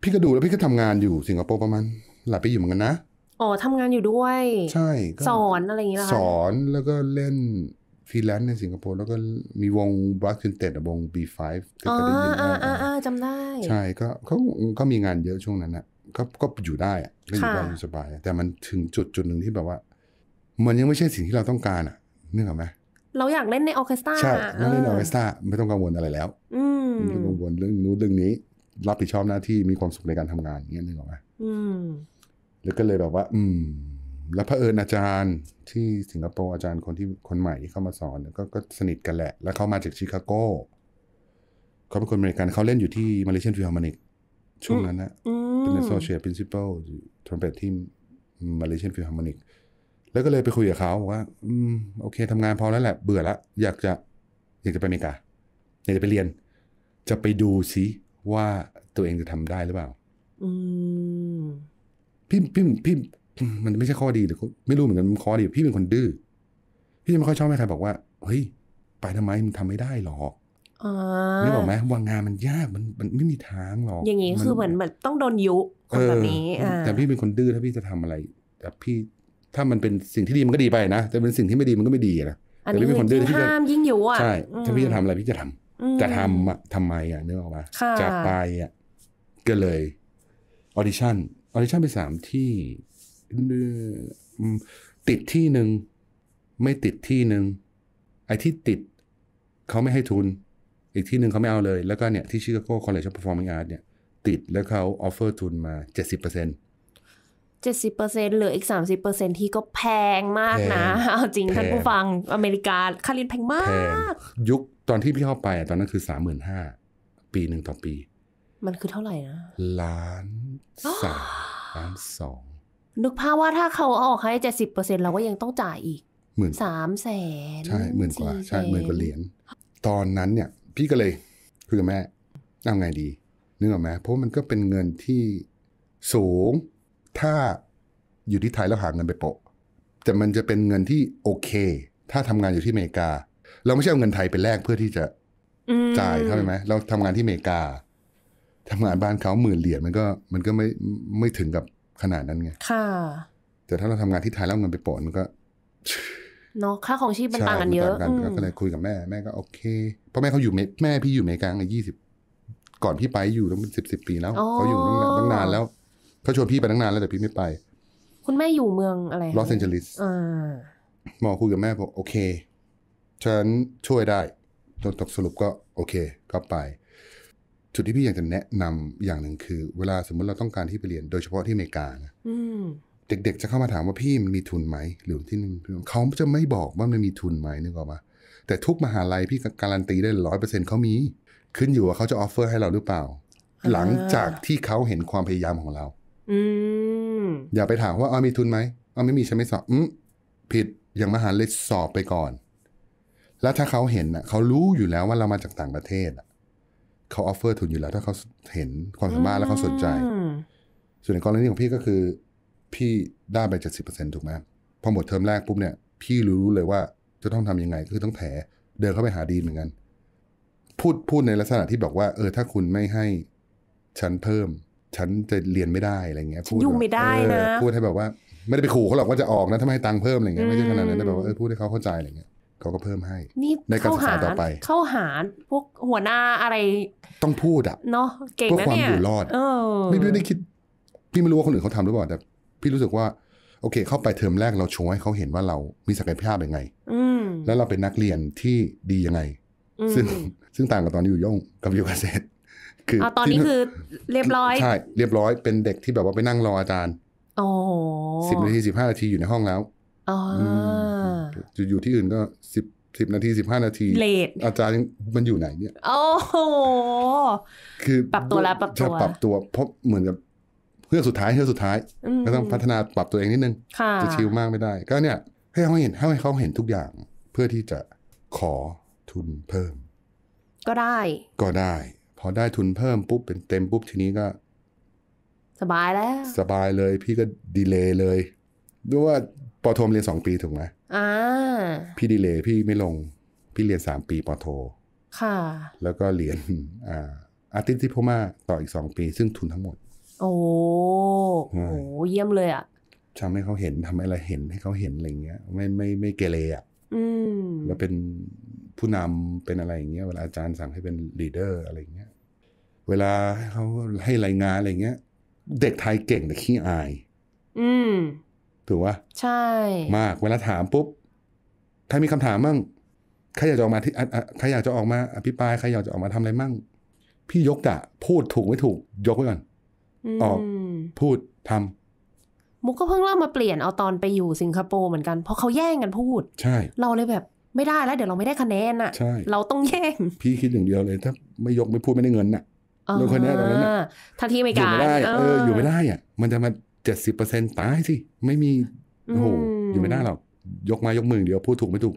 พี่ก็ดูแล้วพี่ก็ทำงานอยู่สิงคโปร์ประมาณหลับไปอยู่เหมือนกันนะอ๋อทำงานอยู่ด้วย ใช่ สอนอะไรอย่างเงี้ยสอนแล้วก็เล่นฟรีแลนซ์ในสิงคโปร์แล้วก็มีวงบลักคินเต็ดวง B5 ก็ได้ยินได้อ่าจำได้ ใช่ก็เขาเขามีงานเยอะช่วงนั้นอ่ะก็ก็อยู่ได้อ่อยู่ได้อยู่สบายแต่มันถึงจุดจุดหนึ่งที่แบบว่า มันยังไม่ใช่สิ่งที่เราต้องการอ่ะนึกออกไหมเราอยากเล่นในออเคสตราใช่เล่นในออเคสตรา ไม่ต้องกังวลอะไรแล้วไม่ต้องกังวลเรื่องนู้นเรื่องนี้ รับผิดชอบหน้าที่มีความสุขในการทำงานอย่างเงี้ยนึกออกไหมแล้วก็เลยแบบว่า อืม แล้วพระเอิญอาจารย์ที่สิงคโปร์ อาจารย์ คนที่คนใหม่ที่เข้ามาสอนกก็สนิทกันแหละ แล้วเขามาจากชิคาโกเขาเป็นคนอเมริกันเขาเล่นอยู่ที่มาเลเซียนฟิวฮาร์มนิกช่วงนั้นนะเป็นโซเชียลพินซิเปิลทรัมเปตที่มาเลเซียนฟิวฮาร์มนิกแล้วก็เลยไปคุยกับเขาบอกว่า อืมโอเค ทำงานพอแล้วแหละเบื่อละอยากจะอยากจะไปอเมริกาอยากจะไปเรียน จะไปดูซิ ว่าตัวเองจะทำได้หรือเปล่า อืมพี่พี่พี่มันไม่ใช่ข้อดีหรือไม่รู้เหมือนกันข้อดีพี่เป็นคนดื้อพี่ไม่ค่อยชอบให้ใครบอกว่าเฮ้ยไปทำไมมันทำไม่ได้หรอกไม่บอกไหมว่างานมันยากมันมันไม่มีทางหรอก อย่างงี้คือเหมือนแบบต้องโดนยุคนแบบนี้แต่พี่เป็นคนดื้อถ้าพี่จะทำอะไรแต่พี่ถ้ามันเป็นสิ่งที่ดีมันก็ดีไปนะแต่เป็นสิ่งที่ไม่ดีมันก็ไม่ดีนะแต่พี่เป็นคนดื้อที่จะห้ามยิ่งอยู่อ่ะใช่ถ้าพี่จะทำอะไรพี่จะทำ จะทำอ่ะทำไมอ่ะนึกออกมาจะไปอ่ะก็เลยออดิชั่น ออดิชั่นไปสามที่ติดที่หนึ่งไม่ติดที่หนึ่งไอ้ที่ติดเขาไม่ให้ทุน อีกที่หนึ่งเขาไม่เอาเลยแล้วก็เนี่ยที่ชิคาโกคอลเลจออฟเพอร์ฟอร์มิงอาร์ตเนี่ย ติดแล้วเขาออฟเฟอร์ทุนมาเจ็ดสิบเปอร์เซ็นต์จ็ดิบเปอร์เซ็นหลืออีกสสามิเเปอร์ซ็นที่ก็แพงมากนะเอาจริง ท่านผู้ฟังอเมริกาค่าเรียนแพงมาก ยุคตอนที่พี่เข้าไปตอนนั้นคือสามมหื่นห้าปีหนึ่งต่อปี มันคือเท่าไหร่นะ ล้านสามล้านสองนึกภาพว่าถ้าเขาออกให้เจ็ิบเปอร์เเซ็นราก็ยังต้องจ่ายอีกหมื่นสามแสนใช่หมื่นกว่า ใช่หมื่นกว่าเหรียญตอนนั้นเนี่ย พี่ก็เลยคือแม่เอาไงดีนึกออกไหมเพราะมันก็เป็นเงินที่สูงถ้าอยู่ที่ไทยแล้วหาเงินไปโปะแต่มันจะเป็นเงินที่โอเค ถ้าทำงานอยู่ที่อเมริกา เราไม่ใช่เอาเงินไทยไปแลกเพื่อที่จะจ่ายเข่าไหไหมเราทำงานที่อเมริกา ทำงานบ้านเขาหมื่นเหรียญมันก็ มันก็ไม่ไม่ถึงกับขนาดนั้นไงค่ะ แต่ถ้าเราทำงานที่ไทยแล้วเงินไปโปะมันก็เนาะค่าของชีพมันต่างกันเยอะก็เลยคุยกับแม่แม่ก็โอเคเพราะแม่เขาอยู่แม่พี่อยู่อเมริกายี่สิบก่อนพี่ไปอยู่ตั้งเป็นสิบสิบปีแล้วเขาอยู่ตั้งนานแล้วเขาชวนพี่ไปตั้งนานแล้วแต่พี่ไม่ไป คุณแม่อยู่เมืองอะไรลอสแอนเจลิสหมอคุยกับแม่บอกโอเค ฉันช่วยได้จนตกสรุปก็โอเค ก็ไป จุดที่พี่อยากจะแนะนำอย่างหนึ่งคือ เวลาสมมติเราต้องการที่ไปเรียนโดยเฉพาะที่อเมริกานะเด็กๆจะเข้ามาถามว่าพี่มันมีทุนไหม หรือที่ เขาจะไม่บอกว่ามันมีทุนไหมนึกออกปะแต่ทุกมหาลัยพี่การันตีได้ร้อยเปอร์เซ็นต์เขามี ขึ้นอยู่ว่าเขาจะออฟเฟอร์ให้เราหรือเปล่า หลังจากที่เขาเห็นความพยายามของเราอย่าไปถามว่าเอามีทุนไหมเอาไม่มีฉันไม่สอบอืผิดอย่างมหาเลยสอบไปก่อน แล้วถ้าเขาเห็นอ่ะเขารู้อยู่แล้วว่าเรามาจากต่างประเทศ อ่ะเขาออฟเฟอร์ทุนอยู่แล้ว ถ้าเขาเห็นความสามารถ แล้วเขาสนใจส่วนในกรณีของพี่ก็คือ พี่ได้ไปเจ็ดสิบเปอร์เซ็นถูกไหมพอหมดเทอมแรกปุ๊บเนี่ยพี่รู้เลยว่า จะต้องทํำยังไงคือต้องแถเดินเข้าไปหาดีนเหมือนกันพูดพูดในลักษณะที่บอกว่าเออถ้าคุณไม่ให้ฉันเพิ่มฉันจะเรียนไม่ได้อะไรเงี้ยพูดยุ่งไม่ได้นะพูดให้แบบว่า ไม่ได้ไปขู่เขาหรอกว่าจะออกนะถ้าไม่ให้ตังค์เพิ่มอะไรเงี้ยไม่ใช่ขนาดนั้นแต่แบบว่าพูดให้เขาเข้าใจอะไรเงี้ยเขาก็เพิ่มให้นี่ในการศึกษาต่อไป เข้าหาพวกหัวหน้าอะไร ต้องพูดอะเนาะเก่งนะเนี่ยเพื่อความอยู่รอดไม่ได้คิดพี่ไม่รู้ว่าคนอื่นเขาทำหรือเปล่าแต่พี่รู้สึกว่า โอเค เข้าไปเทอมแรกเราโชว์ให้เขาเห็นว่าเรามีศักยภาพยังไงแล้วเราเป็นนักเรียนที่ดียังไง ซึ่งซึ่งต่างกับตอนอยู่ย่องกับอยู่เกษตรคืออตอนนี้คือเรียบร้อยใช่เรียบร้อยเป็นเด็กที่แบบว่าไปนั่งรออาจารย์สิบนาทีสิบห้านาทีอยู่ในห้องแล้วอยู่ที่อื่นก็สิบสิบนาทีสิบห้านาทีเลทอาจารย์มันอยู่ไหนเนี่ย โอ้โหคือปรับตัวแล้วปรับตัวปรับตัวเพราะเหมือนกับเพื่อสุดท้ายเพื่อสุดท้าย ก็ต้องพัฒนาปรับตัวเองนิดนึงจะชิลมากไม่ได้ ก็เนี่ย ให้เขาเห็นให้เขาเห็นทุกอย่างเพื่อที่จะขอทุนเพิ่ม ก็ได้ ก็ได้พอได้ทุนเพิ่มปุ๊บเป็นเต็มปุ๊บทีนี้ก็ สบายแล้ว สบายเลยพี่ก็ดีเลยเลยด้วยว่าปอโทมเรียนสองปีถูกไหมอ่า พี่ดีเลยพี่ไม่ลงพี่เรียนสามปีปอโท ค่ะ แล้วก็เรียน อ่า อาทิติสทิ่พมาต่ออีกสองปี ซึ่งทุนทั้งหมด โอ้โหเยี่ยมเลยอ่ะทำให้เขาเห็นทำอะไรเห็นให้เขาเห็นอะไรเงี้ย ไม่ไม่ไม่เกเรอ่ะแล้วเป็นผู้นำเป็นอะไรอย่างเงี้ยเวลาอาจารย์สั่งให้เป็นลีดเดอร์ อะไรเงี้ยเวลาเขาให้รายงานอะไรเงี้ย เด็กไทยเก่งแต่ขี้อาย อืมถูกปะใช่ มากเวลาถามปุ๊บ ถ้ามีคำถามมั่ง ใครอยากจะออกมาที่ใครอยากจะออกมาอภิปรายใครอยากจะออกมาทำอะไรมั่ง พี่ยกจะพูดถูกไม่ถูก ยกไว้ก่อนออกพูดทำมุกก็เพิ่งเริ่มมาเปลี่ยนเอาตอนไปอยู่สิงคโปร์เหมือนกันเพราะเขาแย่งกันพูด ใช่ เราเลยแบบ ไม่ได้แล้วเดี๋ยวเราไม่ได้คะแนนอะ่ะเราต้องแย่งพี่คิดอย่างเดียวเลย ถ้าไม่ยกไม่พูดไม่ได้เงินะ่ะลูกคนนี้ตอนนั้นอท่าที่ไม่กาอยู่ไม่ได้เอออยู่ไม่ได้อ่ะมันจะมาเจ็ดสิบเปอร์เซ็นต์ตายสิไม่มีโอ้โหอยู่ไม่ได้หรอกยกมายกมือเดียวพูดถูกไม่ถูก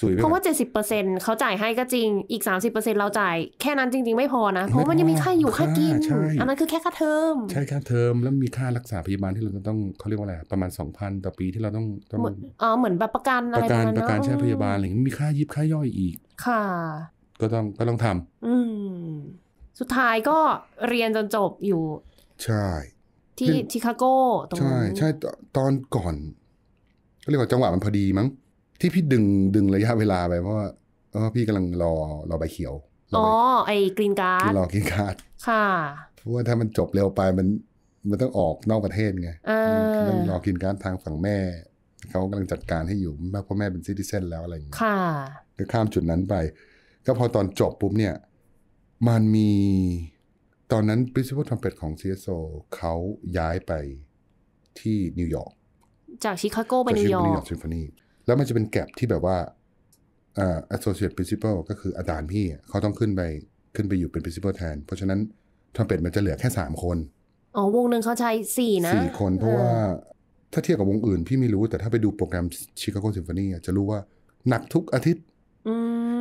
สวยเพราะว่าเจ็สิบเปอร์เเซ็นขาจ่ายให้ก็จริงอีกสาิบเปอร์เเซ็นราจ่ายแค่นั้นจริง ๆ ไม่พอนะเพราะมันยังมีค่าอยู่ค่ากินอันนั้นคือแค่ค่าเทอมใช่ค่าเทอมแล้วมีค่ารักษาพยาบาลที่เราต้องเขาเรียกว่าอะไรประมาณสองพันต่อปีที่เราต้องต้องอ๋อเหมือนแบบประกันประกันประกันใช้พยาบาลอะไรอย่างนี้มีค่ายิบค่าย่อยอีก ค่ะ ก็ต้องก็ต้องทำอืสุดท้ายก็เรียนจนจบอยู่ ใช่ ที่ชิคาโกตรงนั้นใช่ใช่ ตอนก่อนก็เรียกว่าจังหวะมันพอดีมั้ง ที่พี่ดึงดึงระยะเวลาไปเพราะว่าพี่กำลังรอรอใบเขียว อ๋อ ไอ้กรีนการ์ด รอกรีนการ์ด ค่ะ เพราะว่าถ้ามันจบเร็วไปมันมันต้องออกนอกประเทศไงต้องรอกินการทางฝั่งแม่เขากำลังจัดการให้อยู่ม่เพราะแม่เป็นซิติเซนแล้วอะไรอย่างเงี้ยค่ะก็ข้ามจุดนั้นไป ก็พอตอนจบปุ๊บเนี่ยมันมีตอนนั้น principal trumpet ของ CSO เขาย้ายไปที่นิวยอร์กจากชิคาโกไปนิวยอร์กิซิมโฟนีแล้วมันจะเป็นแกลบที่แบบว่าอ่า associate principal ก็คืออาจารย์พี่เขาต้องขึ้นไปขึ้นไปอยู่เป็น principal แทน เพราะฉะนั้นทอมเป็ตมันจะเหลือแค่สามคน อ๋อวงหนึ่งเขาใช้สี่นะสี่คนเพราะว่าถ้าเทียบกับวงอื่นพี่ไม่รู้ แต่ถ้าไปดูโปรแกรมชิคาโกซิมโฟนีจะรู้ว่าหนักทุกอาทิตย์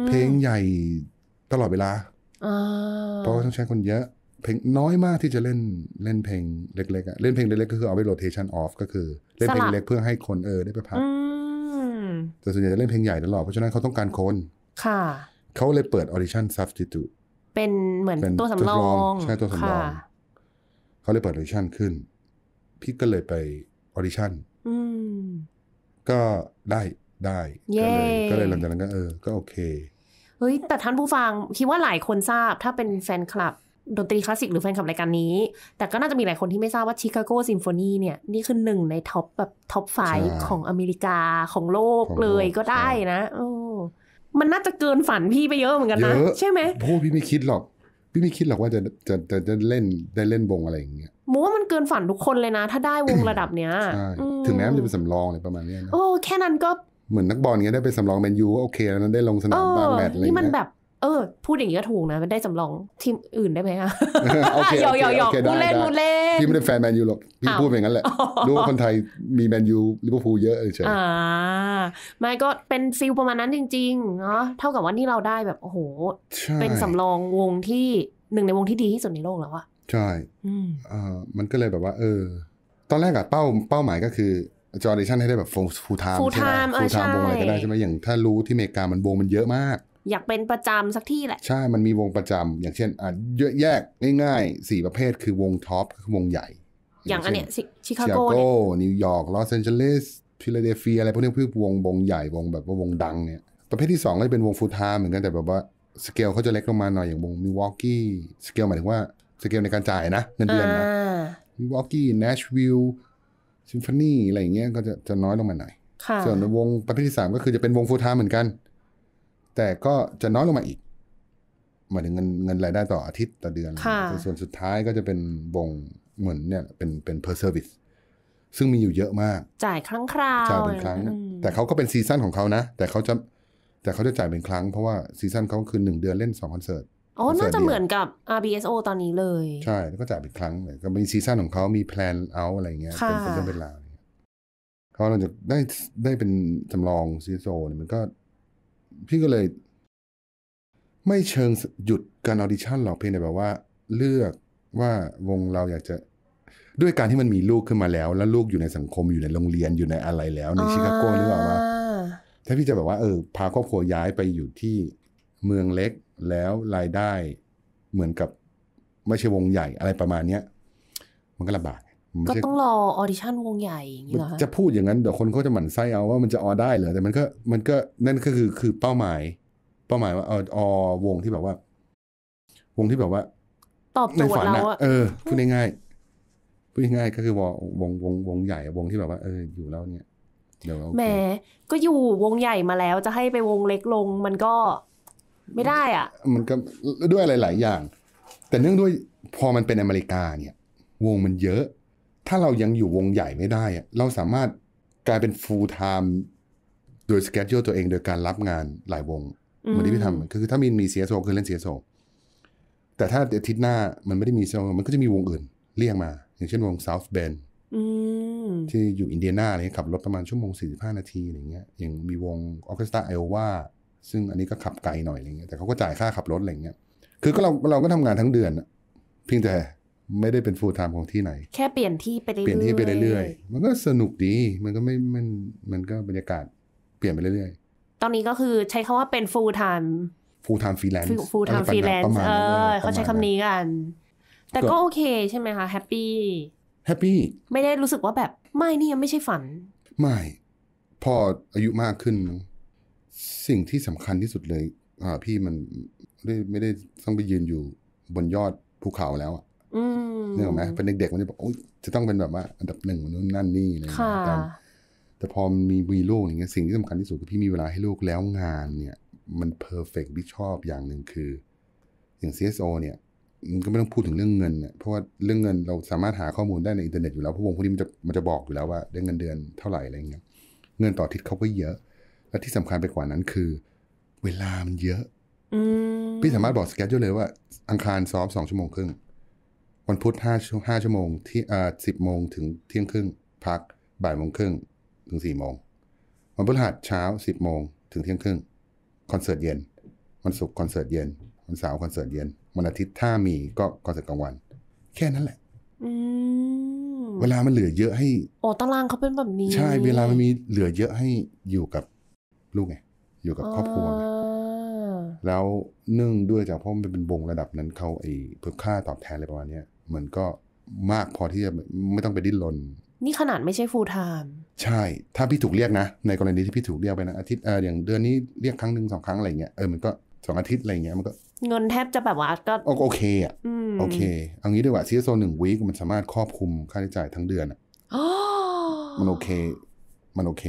เพลงใหญ่ตลอดเวลาเพราะต้องใช้คนเยอะ เพลงน้อยมากที่จะเล่นเล่นเพลงเล็กๆอะเล่นเพลงเล็กๆก็คือเอาไปโรเตชันออฟก็คือ เล่นเพลงเล็กเพื่อให้คนเออได้ไปพักแต่ส่วนใหญ่จะเล่นเพลงใหญ่ตลอดเพราะฉะนั้นเขาต้องการคน ค่ะ เขาเลยเปิดออดิชั่นซับสติทูเป็นเหมือนนตัวสำรองใช่ตัวสำรองเขาเลยเปิดออดิชั่นขึ้นพี่ก็เลยไปออดิชั่นก็ได้ได้ก็เลยก็เลยหลังจากนั้นก็เออ ก็โอเคเฮ้ยแต่ท่านผู้ฟังคิดว่าหลายคนทราบถ้าเป็นแฟนคลับดนตรีคลาสสิกหรือแฟนคลับรายการนี้ แต่ก็น่าจะมีหลายคนที่ไม่ทราบว่าชิคาโกซิมโฟนีเนี่ย นี่คือหนึ่งในท็อปแบบท็อปไฟของอเมริกาของโลกเลยก็ได้นะโอ้มันน่าจะเกินฝันพี่ไปเยอะเหมือนกันนะใช่ไหมพี่ไม่คิดหรอก พี่ไม่คิดหรอกว่าจะจะจะจะเล่นได้เล่นวงอะไรอย่างเงี้ยมูว่ามันเกินฝันทุกคนเลยนะ ถ้าได้วงระดับเนี้ยถึงแม้มันจะเป็นสำรองอะไรประมาณนี้นะโอ้แค่นั้นก็เหมือนนักบอลเงี้ยได้ ไปสำรองแมนยูโอเคแล้วนั้นได้ลงสนามบางแมตช์เลยนี่มันแบบเออพูดอย่างนี้ก็ถูกนะมันได้สำรองทีมอื่นได้ไหมอะหยอกหยอกยอกพูเล่นพูเล่นพี่ไม่ได้แฟนแมนยูหรอกพี่พูดอย่างนั้นแหละรู้ว่าคนไทยมีแมนยูลิเวอร์พูลเยอะเฉยอ่าไม่ก็เป็นฟิลประมาณนั้นจริงๆเนาะเท่ากับว่านี่เราได้แบบโอ้โหเป็นสำรองวงที่หนึ่งในวงที่ดีที่สุดในโลกแล้วอะใช่อ่ามันก็เลยแบบว่า เออ ตอนแรกอะเป้าเป้าหมายก็คือจอร์ดิชันให้ได้แบบฟูทามฟูทไมฟูทามวงอะไรก็ได้ใช่ไหมอย่างถ้ารู้ที่เมกา มันวงมันเยอะมาก อยากเป็นประจำสักที่แหละ ใช่ มันมีวงประจำอย่างเช่นอ่ะเยอะแยกง่ายๆสี่ประเภทคือวงท็อป คือวงใหญ่ อย่างอันเนี้ยชิคาโกนิวยอร์กลอสแอนเจลิสฟิลาเดลเฟียอะไร พวกนี้พืกวงวงใหญ่วงแบบว่าวงดังเนี่ยประเภทที่สองก็จะเป็นวงฟูทามเหมือนกันแต่แบบว่าสเกลเขาจะเล็กลงมาหน่อยอย่างวงมิวอกกี้สเกลหมายถึงว่าสเกลในการจ่ายนะเงินเดือนนะมิวอกกี้เนชวิลล์ซิมโฟนีอะไรอย่างเงี้ยก็จะจะน้อยลงมาหน่อยส่วนวงประเภทที่สามก็คือจะเป็นวงฟูลไทม์เหมือนกัน แต่ก็จะน้อยลงมาอีกหมายถึงเงินเงินรายได้ต่ออาทิตย์ต่อเดือน ส่วนสุดท้ายก็จะเป็นวงเหมือนเนี่ยเป็นเป็นเพร์เซอร์วิสซึ่งมีอยู่เยอะมาก จ่ายครั้งคราวจ่ายเป็นครั้งแต่เขาก็เป็นซีซั่นของเขานะแต่เขาจะแต่เขาจะจ่ายเป็นครั้งเพราะว่าซีซั่นเขาคือหนึ่งเดือนเล่นสองคอนเสิร์ตอ๋อน่าจะเหมือนกับ RBSO ตอนนี้เลย ใช่ แล้วก็จ่ายอีกครั้งก็มีซีซั่นของเขามีแพลนเอาอะไรเงี้ย เป็นเนรื่องเป็นราวเขาเราจะได้ได้เป็นจำลองซีโซเนี่ยมันก็ พี่ก็เลย ไม่เชิงหยุดการออดิชั่นหรอก เพียงแต่แบบว่า เลือกว่าวงเราอยากจะด้วยการที่มันมีลูกขึ้นมาแล้ว แล้วลูกอยู่ในสังคมอยู่ในโรงเรียนอยู่ในอะไรแล้ว ในชิคาโกนึกออกว่าถ้าพี่จะแบบว่า เออ พาครอบครัวย้ายไปอยู่ที่เมืองเล็กแล้วรายได้เหมือนกับไม่ใช่วงใหญ่อะไรประมาณเนี้ยมันก็ลำบากก็ต้องรอออดิชั่นวงใหญ่อย่างนี้เหรอจะพูดอย่างนั้นเดี๋ยวคนเขาจะหมั่นไส้เอาว่ามันจะออได้เหรอแต่มันก็มันก็นั่นก็คือคือเป้าหมาย เป้าหมายว่าอออวงที่แบบว่า วงที่แบบว่า ตอบโจทย์เราเออพูดง่ายๆพูดง่ายๆก็คือวงวงวงวงใหญ่วงที่แบบว่า เอออยู่แล้วเนี่ยเดี๋ยวแหมก็อยู่วงใหญ่มาแล้วจะให้ไปวงเล็กลงมันก็ไม่ได้อ่ะ มันก็ด้วยอะไรหลายอย่าง แต่เนื่องด้วยพอมันเป็นอเมริกาเนี่ย วงมันเยอะ ถ้าเรายังอยู่วงใหญ่ไม่ได้อะเราสามารถกลายเป็นฟูลไทม์โดยสเกจโยตัวเองโดยการรับงานหลายวงเหมือนที่พี่ทำ คือถ้ามีมีเสียโซคือเล่นเสียโซแต่ถ้าอาทิตย์หน้ามันไม่ได้มีเสียโซมันก็จะมีวงอื่น เรียกมา อย่างเช่นวง South Bend ที่อยู่อินเดียนาอะไรขับรถประมาณชั่วโมงสี่ห้านาทีอย่างเงี้ยอย่างมีวงออเคสตราไอโอวาซึ่งอันนี้ก็ขับไกลหน่อยอะไรเงี้ยแต่เขาก็จ่ายค่าขับรถอะไรเงี้ยคือก็เราเราก็ทำงานทั้งเดือนเพียงแต่ไม่ได้เป็นฟูลไทม์ของที่ไหน แค่เปลี่ยนที่ไปเรื่อยเปลี่ยนที่ไปเรื่อยๆ มันก็สนุกดี มันก็ไม่มันมันก็บรรยากาศเปลี่ยนไปเรื่อยๆ ตอนนี้ก็คือใช้คาว่าเป็นฟูลไทม์ฟูลไทม์ฟรีแลนซ์ฟูลไทม์ฟรีแลนซ์เออเขาใช้คำนี้กัน แต่ก็โอเคใช่ไหมคะแฮปปี้แฮปปี้ไม่ได้รู้สึกว่าแบบไม่นี่ยังไม่ใช่ฝันไม่ พออายุมากขึ้นสิ่งที่สำคัญที่สุดเลย อ่า พี่มันไม่ได้ม่ได้ต้องไปยืนอยู่บนยอดภูเขาแล้วอ่ะนี่ยหรอไหมเป็นเด็กๆ มันจะบอกโอ้ยจะต้องเป็นแบบว่า อันดับหนึ่งนู่นนั่นนี่อะไรแต่แต่พอมีมีลูกอย่างเงี้ย สิ่งที่สำคัญที่สุดคือพี่มีเวลาให้ลูกแล้วงานเนี่ย มันเพอร์เฟกต์ที่ชอบอย่างหนึ่งคือ อย่าง CSO เนี่ย มันก็ไม่ต้องพูดถึงเรื่องเงินเนี่ยเพราะว่าเรื่องเงินเราสามารถหาข้อมูลได้ในอินเทอร์เน็ตอยู่แล้วพวกวงพวกนี้มันจะมันจะบอกอยู่แล้วว่า ได้เงินเดือนเท่าไหร่อะไรเงี้ยเงินต่อทิศเขาก็เยอะและที่สำคัญไปกว่านั้นคือ เวลามันเยอะอพี่สามารถบอกสเกจได้เลยว่าอังคารซ้อมสองชั่วโมงครึ่งวันพุธห้าห้าชั่วโมง ที่อ่าสิบโมงถึงเที่ยงครึ่ง พักบ่ายโมงครึ่งถึงสี่โมง วันพฤหัสเช้าสิบโมงถึงเที่ยงครึ่งคอนเสิร์ตเย็น วันศุกร์คอนเสิร์ตเย็น วันเสาร์คอนเสิร์ตเย็น วันอาทิตย์ถ้ามีก็คอนเสิร์ตกลางวัน แค่นั้นแหละเวลา มันเหลือเยอะให้โอ้ตารางเขาเป็นแบบนี้ ใช่เวลา มันมีเหลือเยอะให้อยู่กับลูกไงอยู่กับครอบครัวไงแล้วเนื่องด้วยจากเพราะมันเป็นบงระดับนั้นเขาไอ้เพื่อค่าตอบแทนอะไรประมาณนี้มันก็มากพอที่จะไม่ต้องไปดิ้นรนนี่ขนาดไม่ใช่ฟูลไทม์ใช่ถ้าพี่ถูกเรียกนะ ในกรณีที่พี่ถูกเรียกไปนะอาทิตย์เอออย่างเดือนนี้เรียกครั้งหนึ่งสองครั้ง อะไรเงี้ยเออมันก็สองอาทิตย์อะไรเงี้ยมันก็เงินแทบจะแบบว่าก็โอเคอ่ะโอเคเอางี้ดีกว่าซีซั่นหนึ่งวีคมันสามารถครอบคลุมค่าใช้จ่ายทั้งเดือนอ่ะมันโอเคมันโอเค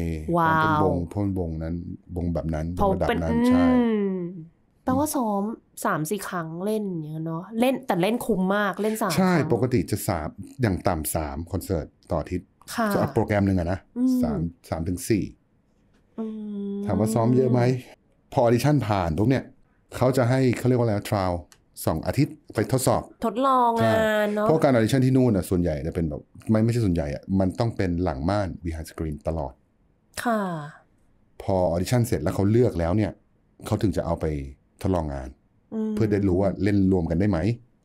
มันเป็นวงพ่นวงนั้นวงแบบนั้นระดับนั้นใช่แปลว่าซ้อมสามสี่ครั้งเล่นอย่างเนาะเล่นแต่เล่นคุ้มมากเล่นสามใช่ปกติจะสามอย่างต่ำสามคอนเสิร์ตต่ออาทิตย์ จะอัพโปรแกรมหนึ่งอะนะสามสามถึงสี่ถามว่าซ้อมเยอะไหม พอออดิชั่นผ่านุ๊บเนี้ยเขาจะให้เขาเรียกว่าอะไรทราวสองอาทิตย์ไปทดสอบ ทดลองงานเนาะเพราะการออดิชั่นที่นู่นอ่ะส่วนใหญ่จะเป็นแบบไม่ไม่ใช่ส่วนใหญ่อ่ะมันต้องเป็นหลังม่าน behind screen ตลอดค่ะ พอออดิชั่นเสร็จแล้วเขาเลือกแล้วเนี่ยเขาถึงจะเอาไปทดลองงานเพื่อได้รู้ว่าเล่นรวมกันได้ไหม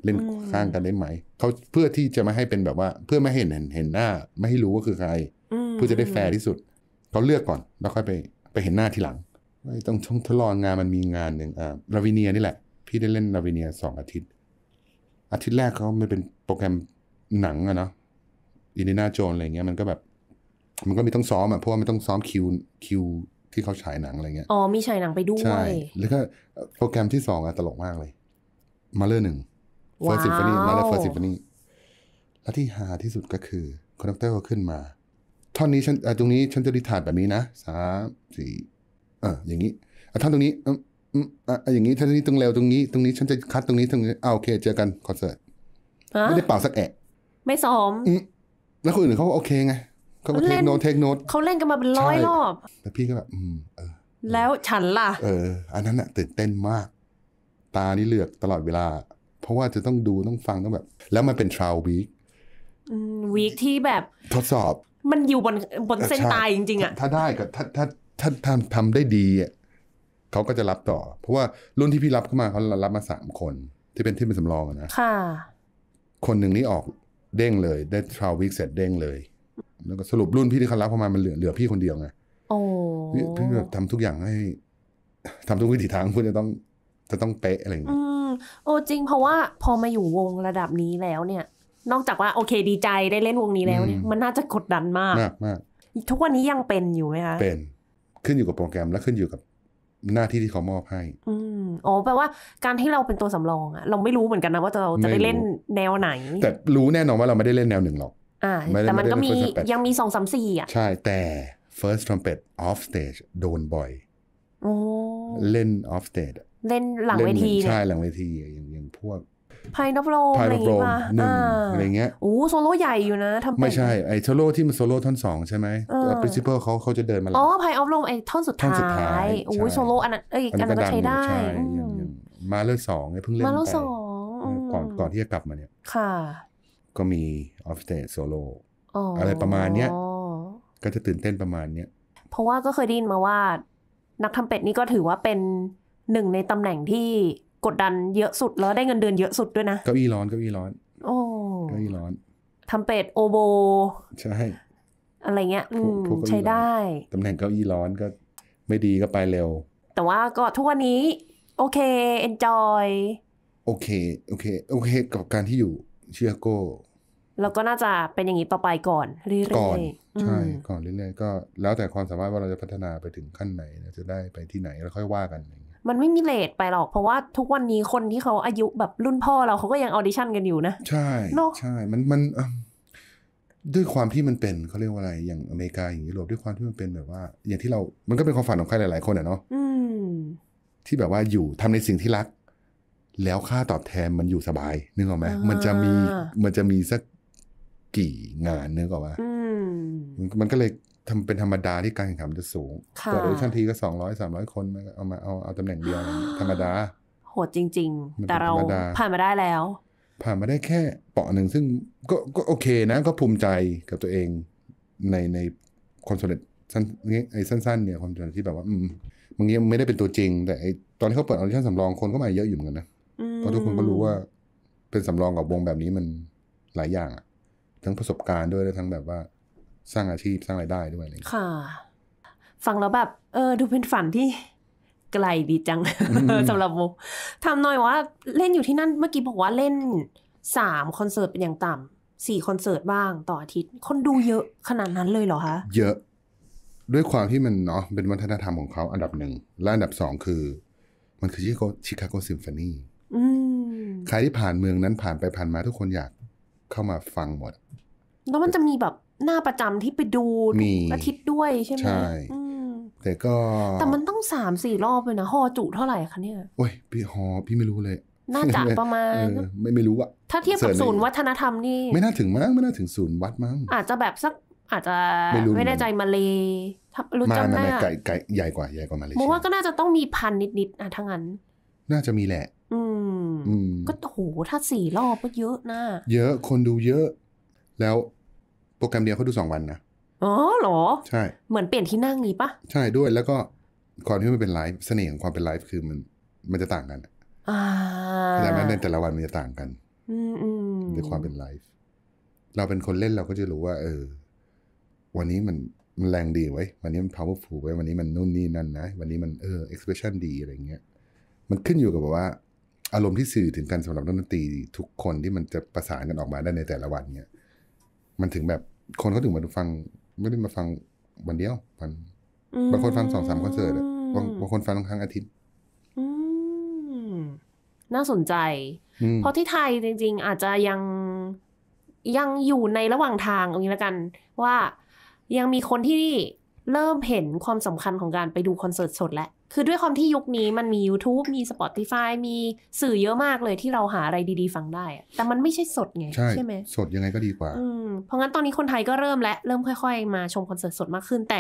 เล่นข้างกันได้ไหมเขาเพื่อที่จะไม่ให้เป็นแบบว่า เพื่อไม่เหนเห็นเห็นหน้า ไม่ให้รู้ว่าคือใคร เพื่อจะได้แฟร์ที่สุด เขาเลือกก่อนแล้วค่อยไปไปเห็นหน้าทีหลังไม่ต้องทดลองงานมันมีงานหนึ่งอ่าลาวิเนียนี่แหละ พี่ได้เล่นลาวิเนียสองอาทิตย์ อาทิตย์แรกเขาไม่เป็นโปรแกรมหนังอะเนาะอินเดนาโจนอะไรเงี้ยมันก็แบบมันก็มีต้องซ้อมอ่ะเพราะว่ามันต้องซ้อมคิวคิวที่เขาฉายหนังอะไรเงี้ยอ๋อ มีฉายหนังไปด้วยใช่แล้วก็โปรแกรมที่สองอะตลกมากเลย มาเลอร์หนึ่งเฟิร์สซิมโฟนีมาเลอร์เฟิร์สซิมโฟนีแล้วที่ฮาที่สุดก็คือคอนดักเตอร์เขาขึ้นมา ท่อนนี้ฉันตรงนี้ฉันจะดิทาดแบบนี้นะสามสี่เอออย่างนี้ท่อนตรงนี้อืมอ่ะอย่างนี้ ท่อนนี้ตรงเร็วตรงนี้ตรงนี้ ฉันจะคัดตรงนี้ตรงนี้เอาโอเค เจอกันคอนเสิร์ตไม่ได้เป่าสักแอะไม่ซ้อมแล้วคนอื่นเขาโอเคไงเขาเทคโนเทคโนเขาเล่นกันมาเป็นร้อยรอบ แล้วพี่ก็แบบอืมเออแล้วฉันล่ะเอออันนั้นอะตื่นเต้นมาก ตานี่เลือกตลอดเวลา เพราะว่าจะต้องดูต้องฟังต้องแบบ แล้วมันเป็นทราววีควีคที่แบบ ทดสอบ มันอยู่บนบนเส้นตายจริงๆอะถ้าได้ก็ถ้าถ้าถ้าทำทำได้ดีอะเขาก็จะรับต่อ เพราะว่ารุ่นที่พี่รับเข้ามา เขารับมาสามคน ที่เป็นที่เป็นสำรองนะค่ะ คนหนึ่งนี่ออกเด้งเลย ได้ทราววิกเสร็จเด้งเลยแล้วก็สรุปรุ่นพี่ที่เขารับเข้ามามันเหลือเหลือพี่คนเดียวไงพี่แบบทำทุกอย่างให้ทำทุกวิถีทางพื่จะต้อง จะต้องเป๊ะอะไรอย่างเงี้ยโอ้จริง เพราะว่าพอมาอยู่วงระดับนี้แล้วเนี่ย นอกจากว่า โอเคดีใจได้เล่นวงนี้แล้วเนี่ยมันน่าจะกดดันมากมากมากทุกวันนี้ยังเป็นอยู่ไหมคะเป็นขึ้นอยู่กับโปรแกรมและขึ้นอยู่กับหน้าที่ที่เขามอบให้อืมอ๋อ แปลว่าการที่เราเป็นตัวสำรองอะเราไม่รู้เหมือนกันนะว่าเราจะได้เล่นแนวไหนแต่รู้แน่นอนว่าเราไม่ได้เล่นแนวหนึ่งหรอกแต่มันก็มียังมีสองสามสี่อ่ะ ใช่แต่ first trumpet off stage โดนบ่อยเล่น off stage เล่นหลังเวทีใช่ หลังเวทีอย่างอย่างพวกพายนบโลมพายนบโลหนึ่งอะไรเงี้ยโอ้โซโล่ใหญ่อยู่นะทำไม่ใช่ ไอโซโล่ที่มันโซโล่ท่อนสองใช่ไหม principal เขาเขาจะเดินมาอ๋อพายออฟโลไอท่อนสุดท้ายโอ้ยโซโล่อันนั้นเอ้ยอันนั้นก็ใช้ได้มาเลอสองเพิ่งเล่นไปมาเลสองก่อนก่อนที่จะกลับมาเนี่ยค่ะก็มีออฟเตทโซโลอะไรประมาณเนี้ยก็จะตื่นเต้นประมาณเนี้ยเพราะว่าก็เคยได้ยินมาว่า นักทำเป็ดนี่ก็ถือว่าเป็นหนึ่งในตำแหน่งที่กดดันเยอะสุดแล้วได้เงินเดือนเยอะสุดด้วยนะเก้าอี้ร้อนเก้าอี้ร้อน โอ้เก้าอี้ร้อนทำเป็ดโอโบใช่อะไรเงี้ยอืมใช้ได้ตำแหน่งเก้าอี้ร้อนก็ไม่ดีก็ไปเร็ว แต่ว่าก็ทุกวันนี้โอเคเอนจอยโอเคโอเคโอเค กับการที่อยู่เชียโกแล้วก็น่าจะเป็นอย่างนี้ต่อไปก่อนเรื่อยๆก่อนใช่ก่อนเรื่อยๆก็ แล้วแต่ความสามารถว่าเราจะพัฒนาไปถึงขั้นไหน จะได้ไปที่ไหนแล้วค่อยว่ากัน มันไม่มีเลทไปหรอก เพราะว่าทุกวันนี้คนที่เขาอายุแบบรุ่นพ่อเราเขาก็ยังออดิชั่นกันอยู่นะใช่ใช่ มันมันด้วยความที่มันเป็นเขาเรียกว่าอะไรอย่างอเมริกาอย่างยุโรปด้วยความที่มันเป็นแบบว่า อย่างที่เรามันก็เป็นความฝันของใครหลาย ๆคนอะเนาะที่แบบว่าอยู่ทำในสิ่งที่รัก แล้วค่าตอบแทนมันอยู่สบายนึกออกไหมมันจะมีมันจะมีสักกี่ งานเนื้อกว่ามันก็เลยทำเป็นธรรมดาที่การแข่งขันจะสูงเปิดอดยชันทีก็สองร้อยสามร้อยคนเอามาเอาเอาตำแหน่งเดียวธรรมดา โหดจริง ๆ แต่เราผ่านมาได้แล้ว ผ่านมาได้แค่เปาะหนึ่งซึ่งก็ก็โอเคนะก็ภูมิใจกับตัวเองในในความสำเร็จสั้นไอ้สั้นๆ เนี่ยความสำเร็จที่แบบว่าอืมบางทีไม่ได้เป็นตัวจริง แต่ไอ้ตอนที่เขาเปิดออดิชั่นสำรอง คนก็มาเยอะอยู่เหมือนกันนะเพราะทุกคนก็รู้ว่าเป็นสำรองกับวงแบบนี้มันหลายอย่างอะทั้งประสบการณ์ด้วยแลทั้งแบบว่า สร้างอาชีพสร้างรายได้ด้วยอะไรค่ะ ฟังแล้วแบบ เออ ดูเป็นฝันที่ ไกลดีจังสำหรับโมทำหน่อยว่า เล่นอยู่ที่นั่นเมื่อกี้บอกว่าเล่นสามคอนเสิร์ตเป็นอย่างต่ำสี่คอนเสิร์ตบ้างต่ออาทิตย์ คนดูเยอะขนาดนั้นเลยเหรอคะ เยอะ ด้วยความที่มันเนาะเป็นวัฒนธรรมของเขาอันดับหนึ่งและอันดับสองคือ มันคือชิคาโกชิคาโกซิมโฟนีใครที่ผ่านเมืองนั้นผ่านไปผ่านมาทุกคนอยากเข้ามาฟังหมดแล้วมันจะมีแบบหน้าประจำที่ไปดูอาทิตย์ด้วยใช่ไหมใช่แต่ก็ แต่มันต้องสามสี่รอบเลยนะฮอจุเท่าไหร่คะเนี่ยโอ้ย พี่ฮอพี่ไม่รู้เลย น่าจะประมาณ ไม่ไม่รู้อะถ้าเทียบกับศูนย์วัฒนธรรมนี่ไม่น่าถึงมั้งไม่น่าถึงศูนย์วัดมั้งอาจจะแบบสักอาจจะ ไม่แน่ใจมาเลยรู้จักหน้าไก่ไก่ใหญ่กว่าใหญ่กว่ามาเลยมองว่าก็น่าจะต้องมีพันนิดๆอ่ะทั้งนั้นน่าจะมีแหละ อืมก็โหถ้าสี่รอบก็เยอะนะ เยอะ คนดูเยอะ แล้วโปรแกรมเดียวเขาดูสองวันนะ อ๋อเหรอ ใช่ เหมือนเปลี่ยนที่นั่งนี้ปะ ใช่ด้วย แล้วก็ความที่มันเป็นไลฟ์เสน่ห์ของความเป็นไลฟ์คือมัน มันจะต่างกันอแต่แม้ในแต่ละวันมันจะต่างกัน อืมในความเป็นไลฟ์ เราเป็นคนเล่นเราก็จะรู้ว่า เออ วันนี้มัน มันแรงดีไว้ วันนี้มัน powerful ไว้ วันนี้มันนู่นนี่นั่นนะ วันนี้มันเออ expression ดีอะไรเงี้ยมันขึ้นอยู่กับว่า อารมณ์ที่สื่อถึงกันสำหรับดนตรีทุกคนที่มันจะประสานกันออกมาได้ในแต่ละวันเนี่ย มันถึงแบบคนเขาถึงมาฟัง ไม่ได้มาฟังวันเดียวมันบางคนฟังสองสามคอนเสิร์ตบางคนฟังทั้งครั้งอาทิตย์น่าสนใจ เพราะที่ไทยจริงๆ อาจจะยังยังอยู่ในระหว่างทางอย่างนี้ละกัน ว่ายังมีคนที่เริ่มเห็นความสำคัญของการไปดูคอนเสิร์ตสดแหละคือด้วยความที่ยุคนี้มันมี YouTube มี Spotify มีสื่อเยอะมากเลยที่เราหาอะไรดีๆฟังได้ แต่มันไม่ใช่สดไงใช่ใชไหม สดยังไงก็ดีกว่า อืมเพราะงั้นตอนนี้คนไทยก็เริ่มและ เริ่มค่อยๆมาชมคอนเสิร์ตสดมากขึ้นแต่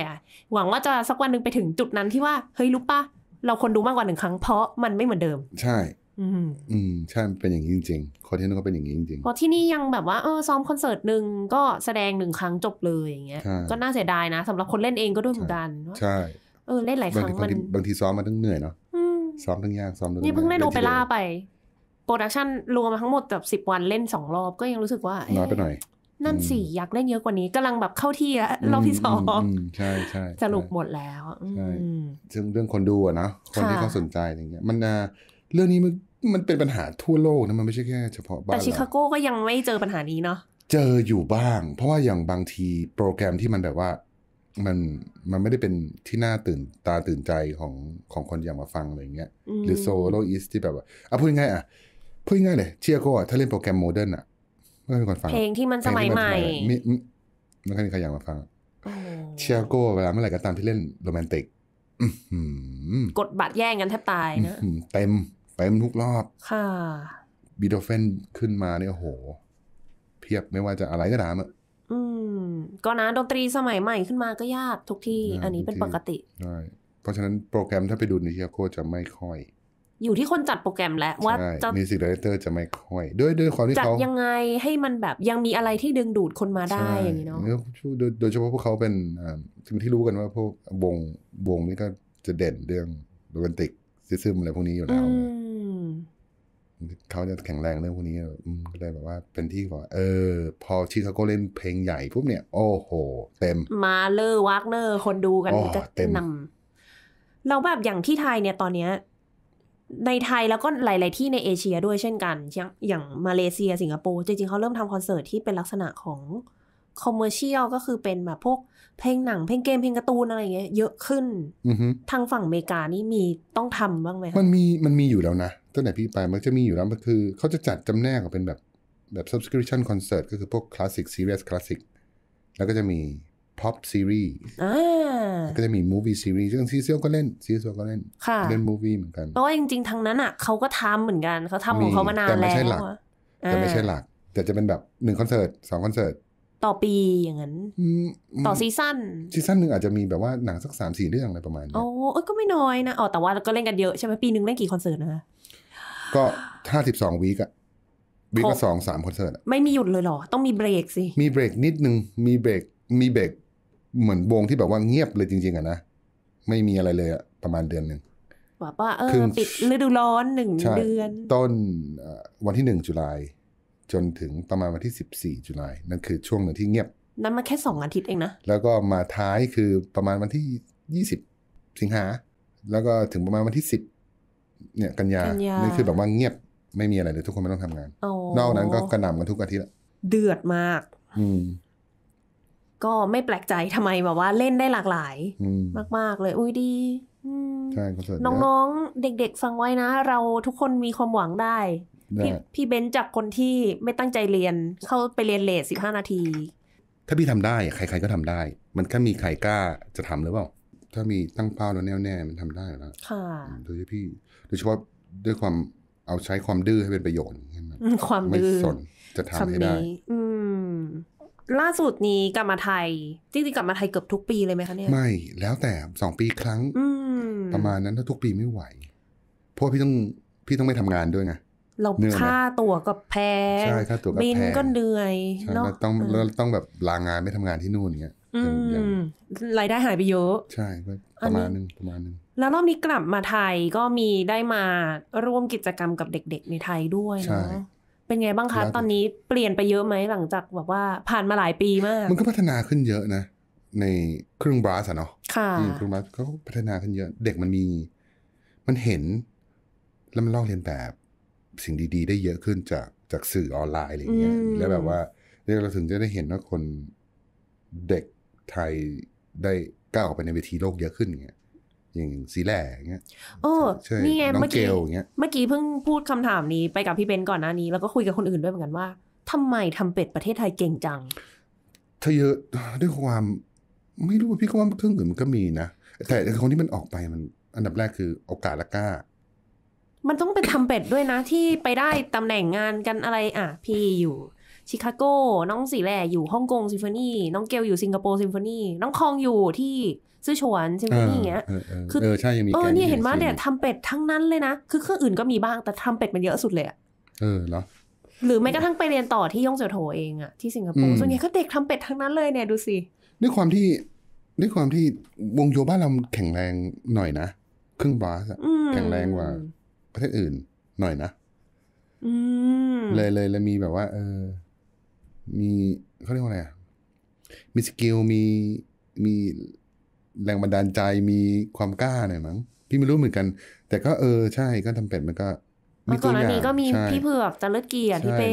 หวังว่าจะสักวันหนึ่งไปถึงจุดนั้นที่ว่า เฮ้ยรู้ปะเราคนดูมากกว่าหนึ่งครั้งเพราะมันไม่เหมือนเดิม ใช่อืมอืมใช่เป็นอย่างนี้จริงๆคอนเทนต์ก็เป็นอย่างนี้จริงเพราะที่นี่ยังแบบว่าเออซ้อมคอนเสิร์ตหนึ่งก็แสดงหนึ่งครั้งจบเลยอย่างเงี้ยก็น่าเสียดายนะสำหรับคนเล่นเองก็ด้วยเหมือนกัน่ใช่เออเล่นหลายครั้งมัน บางทีซ้อมมาตั้งเหนื่อยเนาะซ้อมทั้งยาก ซ้อมทั้งนี่เพิ่งเล่นโอเปร่าไป โปรดักชันรวมมาทั้งหมดแบบสิบวันเล่นสองรอบก็ยังรู้สึกว่าน้อยไปหน่อย นั่นสิอยากเล่นเยอะกว่านี้กำลังแบบเข้าที่แล้วรอบที่สองใช่ใช่สรุปหมดแล้วใช่ ซึ่งเรื่องคนดูอะนะคนที่เขาสนใจอย่างเงี้ยมันเรื่องนี้มันมันเป็นปัญหาทั่วโลกนะมันไม่ใช่แค่เฉพาะบ้านแต่ชิคาโก้ก็ยังไม่เจอปัญหานี้เนาะเจออยู่บ้าง เพราะว่าอย่างบางทีโปรแกรมที่มันแบบว่ามันมันไม่ได้เป็นที่น่าตื่นตาตื่นใจของของคนอยากมาฟังอะไรเงี้ย หรือโซโลอิสที่แบบว่าอ่ะพูดง่ายอ่ะพูดง่ายเลยเชียรโก็ถ้าเล่นโปรแกรมโมเดิร์นอ่ะ ไม่มีคนฟังเพลงที่มันสมัยใหม่ไม่ไม่ค่อยมีใครอยากมาฟังเชียรโก็เวลาเมื่อไหร่ก็ตามที่เล่นโรแมนติกกดบัตรแย่งกันแทบตายนะเต็มเต็มทุกรอบค่ะบีโดเฟนขึ้นมาเนี่ยโหเพียบไม่ว่าจะอะไรก็ตามอะก็นะดนตรีสมัยใหม่ขึ้นมาก็ยากทุกที่อันนี้เป็นปกติใช่เพราะฉะนั้นโปรแกรมถ้าไปดูในเียโคจะไม่ค่อย อยู่ที่คนจัดโปรแกรมแล้วว่าจะมิทสิ์ดีเลเตอร์จะไม่ค่อยด้วยด้วยความที่เขาจัดยังไงให้มันแบบยังมีอะไรที่ดึงดูดคนมาได้อย่างนี้เนาะโดยเฉพาะพวกเขาเป็นสิ่งที่รู้กันว่าพวกวงวงนี้ก็จะเด่นเรื่องโรแมนติกซึซงมอะไรพวกนี้อยู่แล้วเขาจะแข็งแรงเรื่องพวกนี้ืมเลยแบบว่าเป็นที่บอกเออ พอชิคาโกเล่นเพลงใหญ่ปุ๊บเนี่ย โอ้โห เต็ม มาเลอร์วักเนอร์ คนดูกันจะเต็ม เราแบบอย่างที่ไทยเนี่ย ตอนเนี้ย ในไทยแล้วก็หลายๆที่ในเอเชียด้วยเช่นกัน อย่างอย่างมาเลเซียสิงคโปร์จริงๆเขาเริ่มทำคอนเสิร์ตที่เป็นลักษณะของ คอมเมอร์เชียลก็คือเป็นแบบพวกเพลงหนังเพลงเกมเพลงการ์ตูนอะไรอย่างเงี้ยเยอะขึ้นทางฝั่งอเมริกานี่มีต้องทำบ้างไหมมันมีมันมีอยู่แล้วนะตั้งแต่พี่ไปมันจะมีอยู่แล้วมันคือเขาจะจัดจำแนกออกเป็นแบบแบบ subscription concert ก็คือพวก classic s e r i ส s classic แล้วก็จะมี pop series ก็จะมี movie series ซึ่งซีเซียวก็เล่นซีเซียวก็เล่นเล่น movie เหมือนกันเพราะว่าจริงๆทางนั้นอ่ะเขาก็ทำเหมือนกัน เขาทำของเขามานานแล้วแต่ไม่ใช่หลักแต่ไม่ใช่หลักแต่จะเป็นแบบหนึ่งคอนเสิร์ตสองคอนเสิร์ตต่อปีอย่างนั้นต่อซีซั่นซีซั่นหนึ่งอาจจะมีแบบว่าหนังสักสามสี่เรื่องอะไรประมาณนี้โอ้ก็ไม่น้อยนะอ๋อแต่ว่าก็เล่นกันเยอะใช่ไหมปีหนึ่งเล่นกี่คอนเสิร์ตนะคะก็ห้าสิบสองวีกอะวีกละสองสามคอนเสิร์ตอะไม่มีหยุดเลยเหรอ ต้องมีเบรกสิ มีเบรกนิดนึง มีเบรก มีเบรกเหมือนวงที่แบบว่าเงียบเลยจริงๆอะนะ ไม่มีอะไรเลยอะประมาณเดือนหนึ่งบอกว่าเออปิดฤดูร้อนหนึ่งเดือน ต้นวันที่หนึ่งจุลาย จนถึงประมาณวันที่สิบสี่จุลายนั่นคือช่วงหนึ่งที่เงียบ นั้นมาแค่สองอาทิตย์เองนะ แล้วก็มาท้ายคือประมาณวันที่ยี่สิบสิงหา แล้วก็ถึงประมาณวันที่สิบเนี่ยกันยากนยานี่คือแบบว่าเงียบไม่มีอะไรเลยทุกคนไม่ต้องทำงาน นอกนั้นก็กระหน่ำกันทุกอาทิตย์ละเดือดมาก อืมก็ไม่แปลกใจทำไมแบบว่าเล่นได้หลากหลาย มามมากๆเลย อุ้ยดีใช่คอนเสิร์ตยอะน้องๆเด็กๆฟังไว้นะ เราทุกคนมีความหวังได้ พี่เบนซ์จากคนที่ไม่ตั้งใจเรียนเข้าไปเรียนเลทสิบห้านาที ถ้าพี่ทำได้ ใครๆก็ทำได้ มันแค่มีใครกล้าจะทำหรือเปล่าถ้ามีตั้งเป้าแล้วแน่ๆมันทำได้แล้วค่ะโดยที่พี่ยเฉพาะด้วยความเอาใช้ความดื้อให้เป็นประโยชน์ความดื้อไม่สนจะทำให้ได้ล่าสุดนี้กลับมาไทยจริงๆกลับมาไทยเกือบทุกปีเลยไหมคะเนี่ยไม่แล้วแต่สองปีครั้งประมาณนั้นถ้าทุกปีไม่ไหว เพราะพี่ต้องพี่ต้องไม่ทำงานด้วยไงเราค่าตั๋วกับแพงใช่ค่าตัวกับแพงบินก็เหนื่อยเนาะต้องเราต้องแบบลางานไม่ทำงานที่นู่นเงี้ยอย่างรายได้หายไปเยอะใช่ประมาณนึงประมาณนึงแล้วรอบนี้กลับมาไทยก็มีได้มาร่วมกิจกรรมกับเด็กๆในไทยด้วยเนาะเป็นไงบ้างคะตอนนี้เปลี่ยนไปเยอะไหมหลังจากแบบว่าผ่านมาหลายปีมากมันก็พัฒนาขึ้นเยอะนะในเครื่องบราสอะเนาะค่ะเครื่องบราสก็พัฒนาขึ้นเยอะเด็กมันมี มันเห็นแล้วมันลอกเรียนแบบสิ่งดี ๆ ได้เยอะขึ้นจากจากสื่อออนไลน์อะไรเงี้ยแล้วแบบว่า เราถึงจะได้เห็นว่าคนเด็กไทยได้ก้าวออกไปในเวทีโลกเยอะขึ้นเงี้ย อย่างซีแลอย่างเงี้ยโอ้นี่ไงเมื่อกี้เมื่อกี้เพิ่งพูดคำถามนี้ ไปกับพี่เบนก่อนหน้านี้แล้วก็คุยกับคนอื่นด้วยเหมือนกันว่า ทำไมทำเป็ดประเทศไทยเก่งจังถ้าเยอะด้วยความ ไม่รู้พี่ก็ว่าเครื่องอื่นมันก็มีนะแต่คนที่มันออกไปมันอันดับแรกคือโอกาสและกล้ามันต้องเป็นทำเป็ดด้วยนะที่ไปได้ตำแหน่งงานกันอะไรอ่ะ พี่อยู่ชิคาโก น้องสีแหล่อยู่ฮ่องกงซิมโฟนี น้องเกลอยู่สิงคโปร์ซิมโฟนี น้องคองอยู่ที่ซื่อชวนซิมโฟนีอย่างเงี้ยคือเออใช่ยังมีเออเนี่ยเห็นว่าเนี่ยทำเป็ดทั้งนั้นเลยนะ คือเครื่องอื่นก็มีบ้างแต่ทำเป็ดมันเยอะสุดเลยอะเออเหรอหรือแม้กระทั่งไปเรียนต่อ ที่ย่องเสี่ยวโถเองอะที่สิงคโปร์ ส่วนใหญ่ก็เด็กทำเป็ดทั้งนั้นเลยเนี่ยดูสิ ด้วยความที่ ด้วยความที่วงโยบ้านเราแข็งแรงหน่อยนะเครื่องบาสแข็งแรงกว่า ประเทศอื่น หน่อยนะเลยเลยเลยมีแบบว่า เออมีเขาเรียกว่าอะไรมีสกิลมีมีแรงบันดาลใจมีความกล้าหน่อยมั้ง พี่ไม่รู้เหมือนกัน แต่ก็เออใช่ก็ทำเป็ดมันก็มีตัวอย่างก็มีพี่เผือกจะลึกเกียรติพี่เป้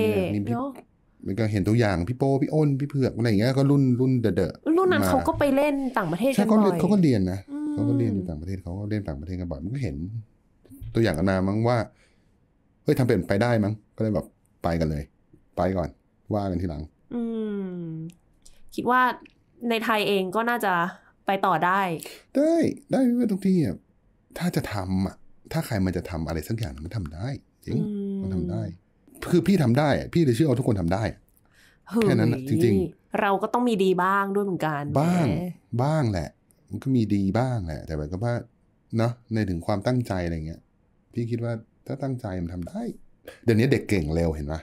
มันก็เห็นตัวอย่างพี่โป้พี่อ้นพี่เผือกอะไรอย่างเงี้ยก็รุ่นรุ่นเดอะรุ่นนั้นเขาก็ไปเล่นต่างประเทศกันบ่อยเขาก็เรียนนะเขาก็เรียนต่างประเทศเขาก็เล่นต่างประเทศกันบ่อยมันก็เห็น ตัวอย่างกันมามั้งว่าเฮ้ยทำเป็นไปได้มั้งก็เลยแบบไปกันเลย ไปก่อนว่ากันทีหลัง อืม คิดว่าในไทยเองก็น่าจะไปต่อได้ ได้ ได้ไม่ทุกที่อ่ะถ้าจะทำอ่ะถ้าใครมันจะทำอะไรสักอย่างมันทำได้จริงมันทำได้คือพี่ทำได้ พี่เลยเชื่อว่าทุกคนทำได้แค่นั้นจริงๆ เราก็ต้องมีดีบ้างด้วยเหมือนกันบ้าง บ้างแหละ มันก็มีดีบ้างแหละแต่แบบก็ว่าเนาะในถึงความตั้งใจอะไรเงี้ยพี่คิดว่าถ้าตั้งใจมันทำได้ เดี๋ยวนี้เด็กเก่งเร็วเห็นไหม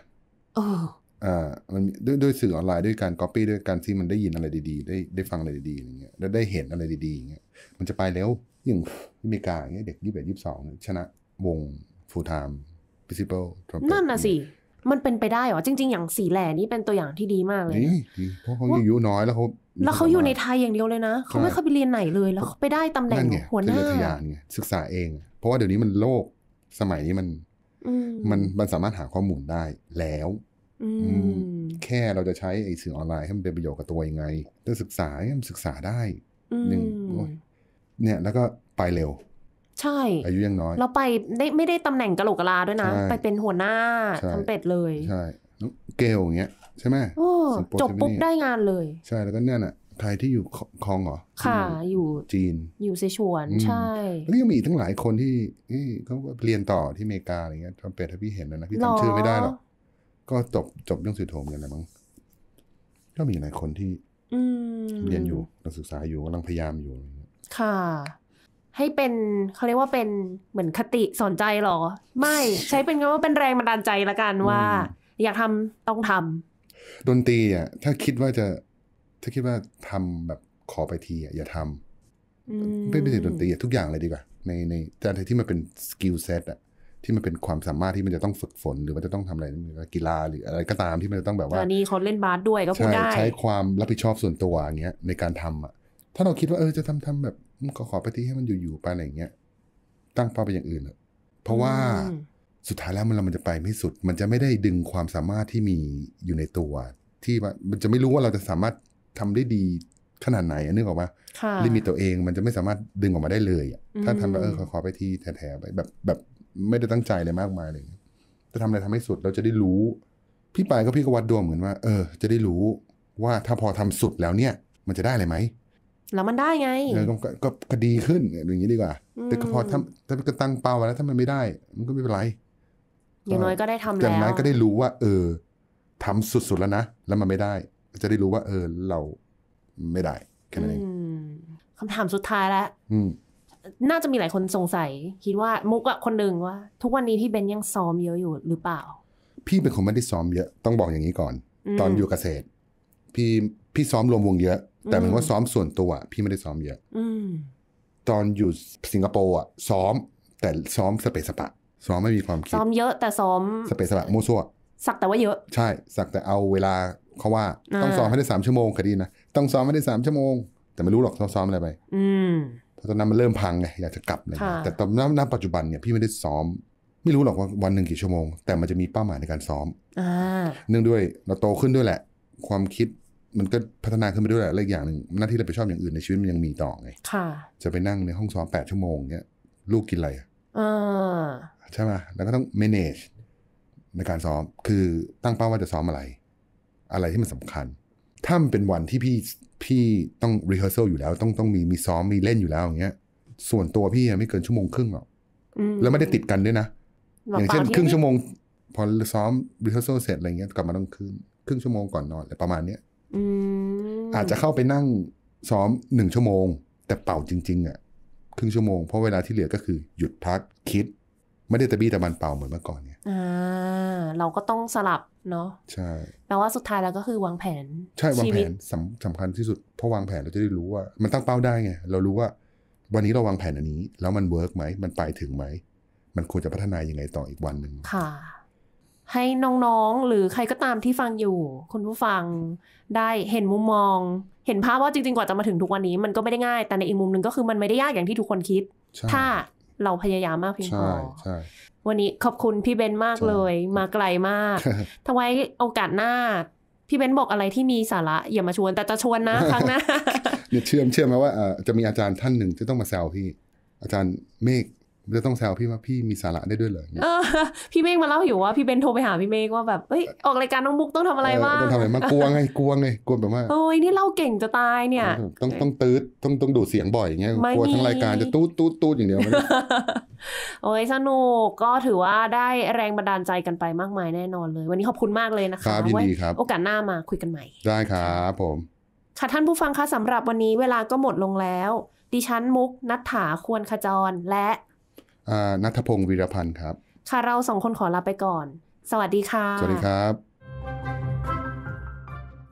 เอออ่ามันด้วยด้วยสื่อออนไลน์ด้วยการก๊อปปี้ด้วยการที่มันได้ยินอะไรดีๆ ได้ได้ฟังอะไรดีๆอย่างเงี้ยแล้วได้เห็นอะไรดีๆอย่างเงี้ยมันจะไปเร็วอย่างอเมริกาอย่างเงี้ยเด็กยี่สิบเอ็ดยี่สิบสองชนะวงฟูลไทม์ principal นั่นน่ะสิ มันเป็นไปได้เหรอ จริงๆ อย่างสีแหล่นี่เป็นตัวอย่างที่ดีมากเลย เพราะเขาอายุน้อยแล้วเขาแล้วเขาอยู่ในไทยอย่างเดียวเลยนะเขาไม่เคยไปเรียนไหนเลย แล้วเขาไปได้ตำแหน่งหัวหน้าทยานไงศึกษาเอง เพราะว่าเดี๋ยวนี้มันโลกสมัยนี้มันมันมันสามารถหาข้อมูลได้แล้วแค่เราจะใช้ไอ้สื่อออนไลน์ให้มันเป็นประโยชน์กับตัวยังไงถ้าศึกษาให้มันศึกษาได้หนึ่งเนี่ยแล้วก็ไปเร็ว ใช่อายุยังน้อยเราไปได้ไม่ได้ตำแหน่งกะโหลกกะลาด้วยนะ ไปเป็นหัวหน้าทำเป็ดเลยใช่ เกลอย่างเงี้ย ใช่ไหมจบปุ๊บได้งานเลยใช่แล้วก็นี่น่ะใครที่อยู่คองเหรอค่ะอยู่จีนอยู่เซชวน ใช่แล้วยังมีอีกทั้งหลายคนที่เขาเรียนต่อที่อเมริกาอะไรเงี้ยทำเป็ดถ้าพี่เห็นนะนะพี่จำชื่อไม่ได้หรอกก็จบจบยังสือโทมกันแล้วมั้งก็มีหลายคนที่เรียนอยู่กัลศึกษาอยู่กำลังพยายามอยู่ ค่ะ ให้เป็นเขาเรียกว่าเป็นเหมือนคติสอนใจหรอ ไม่ใช้เป็นคำว่าเป็นแรงบันดาลใจละกันว่า อยากทำต้องทำดนตรีอ่ะถ้าคิดว่าจะถ้าคิดว่าทำแบบขอไปทีอ่ะอย่าทำไม่ไม่ถึงดนตรีทุกอย่างเลยดีกว่าในในแต่ที่มันเป็นสกิลเซ็ตอ่ะที่มันเป็นความสามารถที่มันจะต้องฝึกฝนหรือมันจะต้องทำอะไรกีฬาหรืออะไรก็ตามที่มันจะต้องแบบว่านี่เขาเล่นบาสด้วยก็พูดได้ใช้ความรับผิดชอบส่วนตัวอย่างเงี้ยในการทำอ่ะถ้าเราคิดว่าเออจะทำทำแบบขอขอไปที่ให้มันอยู่ๆไปอะไรอย่างเงี้ยตั้งเป้าไปอย่างอื่นเพราะว่าสุดท้ายแล้วมันเรามันจะไปไม่สุดมันจะไม่ได้ดึงความสามารถที่มีอยู่ในตัว ที่มันจะไม่รู้ว่าเราจะสามารถทำได้ดีขนาดไหนนึกออก่าลิมิตตัวเองมันจะไม่สามารถดึงออกมาได้เลย ถ้าทำแบบเออขอไปที่แถวแบบแบบไม่ได้ตั้งใจเลยมากมายเลย จะทำอะไรทำให้สุด เราจะได้รู้ พี่ปายก็พี่ก็วัดดวงเหมือนว่า เออ จะได้รู้ว่าถ้าพอทำสุดแล้วเนี่ย มันจะได้อะไรไหมแล้วมันได้ไงกก็ก็ดีขึ้น อย่างนี้ดีกว่า แต่ก็พอถ้าถ้าก็ตั้งเป้าแล้ว ถ้ามันไม่ได้ มันก็ไม่เป็นไรอย่างน้อยก็ได้ทำแล้วอย่างน้อยก็ได้รู้ว่า เออ ทำสุดๆแล้วนะแล้วมันไม่ได้ จะได้รู้ว่า เออเราไม่ได้แค่นั้นเองคำถามสุดท้ายแล้วน่าจะมีหลายคนสงสัย คิดว่ามุกอะคนหนึ่งว่า ทุกวันนี้พี่เบนยังซ้อมเยอะอยู่หรือเปล่า พี่เป็นคนไม่ได้ซ้อมเยอะต้องบอกอย่างนี้ก่อน ตอนอยู่เกษตรพี่พี่ซ้อมรวมวงเยอะ แต่หมายว่าซ้อมส่วนตัวพี่ไม่ได้ซ้อมเยอะอตอนอยู่สิงคโปร์อะซ้อม แต่ซ้อมสเปซสปะ ซ้อมไม่มีความคิดซ้อมเยอะแต่ซ้อม สเปซสปะมั่วซั่ว สักแต่ว่าเยอะใช่ สักแต่เอาเวลาเขาว่าต้องซ้อมให้ได้สามชั่วโมงคดีนะต้องซ้อมให้ได้สามชั่วโมงแต่ไม่รู้หรอกซ้อมอะไรไปอืพอตอนนั้นมันเริ่มพังไงอยากจะกลับเลย แต่ตอนนั้นปัจจุบันเนี่ยพี่ไม่ได้ซ้อม ไม่รู้หรอกว่าวันหนึ่งกี่ชั่วโมงแต่มันจะมีเป้าหมายในการซ้อมเนื่องด้วยเราโตขึ้นด้วยแหละ ความคิดมันก็พัฒนาขึ้นไปด้วยแหละเรื่อย่างหนึ่งหน้าที่เราไปชอบอย่างอื่นในชีวิตมันยังมีต่อไงจะไปนั่งในห้องซ้อมแปดชั่วโมงเนี่ยลูกกินอะไรอใช่ไหมแล้วก็ต้อง manage ในการซ้อม คือตั้งเป้าว่าจะซ้อมอะไร อะไรที่มันสำคัญถ้ามันเป็นวันที่พี่ พี่ต้องรีเฮอร์เซลอยู่แล้วต้องต้องมี มีซ้อมมีเล่นอยู่แล้วอย่างเงี้ย ส่วนตัวพี่ไม่เกินชั่วโมงครึ่งหรอกแล้วไม่ได้ติดกันด้วยนะ อย่างเช่นครึ่งชั่วโมง พอซ้อมรีเฮอร์เซลเสร็จอะไรเงี้ยกลับมาต้องคืนครึ่งชั่วโมงก่อนนอนอะไรประมาณเนี้ยอาจจะเข้าไปนั่งซ้อมหนึ่งชั่วโมง แต่เป่าจริงๆอ่ะ ครึ่งชั่วโมงเพราะเวลาที่เหลือก็คือหยุดพักคิดไม่ได้ตะบี้ตะบันเป่าเหมือนเมื่อก่อนเนี่ยอ่า เราก็ต้องสลับเนาะใช่แปลว่าสุดท้ายแล้วก็คือวางแผน ใช่ วางแผนสำสำคัญที่สุด เพราะวางแผนเราจะได้รู้ว่ามันตั้งเป้าได้ไงเรารู้ว่า วันนี้เราวางแผนอันนี้ แล้วมันเวิร์กไหมมันไปถึงไหมมันควรจะพัฒนายังไงต่ออีกวันหนึ่งค่ะ ให้น้องๆหรือใครก็ตามที่ฟังอยู่คุณผู้ฟังได้เห็นมุมมอง เห็นภาพว่าจริงๆ กว่าจะมาถึงทุกวันนี้ มันก็ไม่ได้ง่ายแต่ในอีกมุมหนึ่งก็คือมันไม่ได้ยากอย่างที่ทุกคนคิดถ้าเราพยายามมากเพียงพอ ใช่วันนี้ขอบคุณพี่เบนมากเลย มาไกลมากถ้าไว้โอกาสหน้า พี่เบนบอกอะไรที่มีสาระ อย่ามาชวน แต่จะชวนนะครั้งหน้า เนี่ยเชื่อมเชื่อมไหมว่าจะมีอาจารย์ท่านหนึ่งที่ต้องมาแซวพี่ อาจารย์เมฆจะต้องแซวพี่ว่าพี่มีสาระได้ด้วยเหรอพี่เมฆมาเล่าอยู่ว่าพี่เบนโทรไปหาพี่เมฆว่าแบบเอ้ยออกรายการน้องมุกต้องทำอะไรบ้างต้องทำอะไรมากลัวไงกลัวไงกลัวแบบว่าโอ้ยนี่เล่าเก่งจะตายเนี่ย ต้องต้องตืดต้องต้องดูดเสียงบ่อยอย่างเงี้ย กลัวทั้งรายการจะตูดตูดตูดอย่างเดียวโอ้ยสนุกก็ถือว่าได้แรงบันดาลใจกันไปมากมายแน่นอนเลย วันนี้ขอบคุณมากเลยนะคะครับดีครับโอกาสหน้ามาคุยกันใหม่ ได้ครับผม ค่ะท่านผู้ฟังคะสำหรับวันนี้ เวลาก็หมดลงแล้ว ดิฉันมุกนัฐถาควรขจรและนัทพงศ์วีรพันธ์ครับ ค่ะ เราสองคนขอลาไปก่อน สวัสดีค่ะ สวัสดีครับ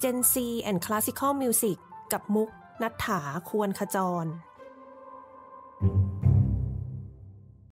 Gen C and Classical Music กับมุกนัฐธาควรขจร thank you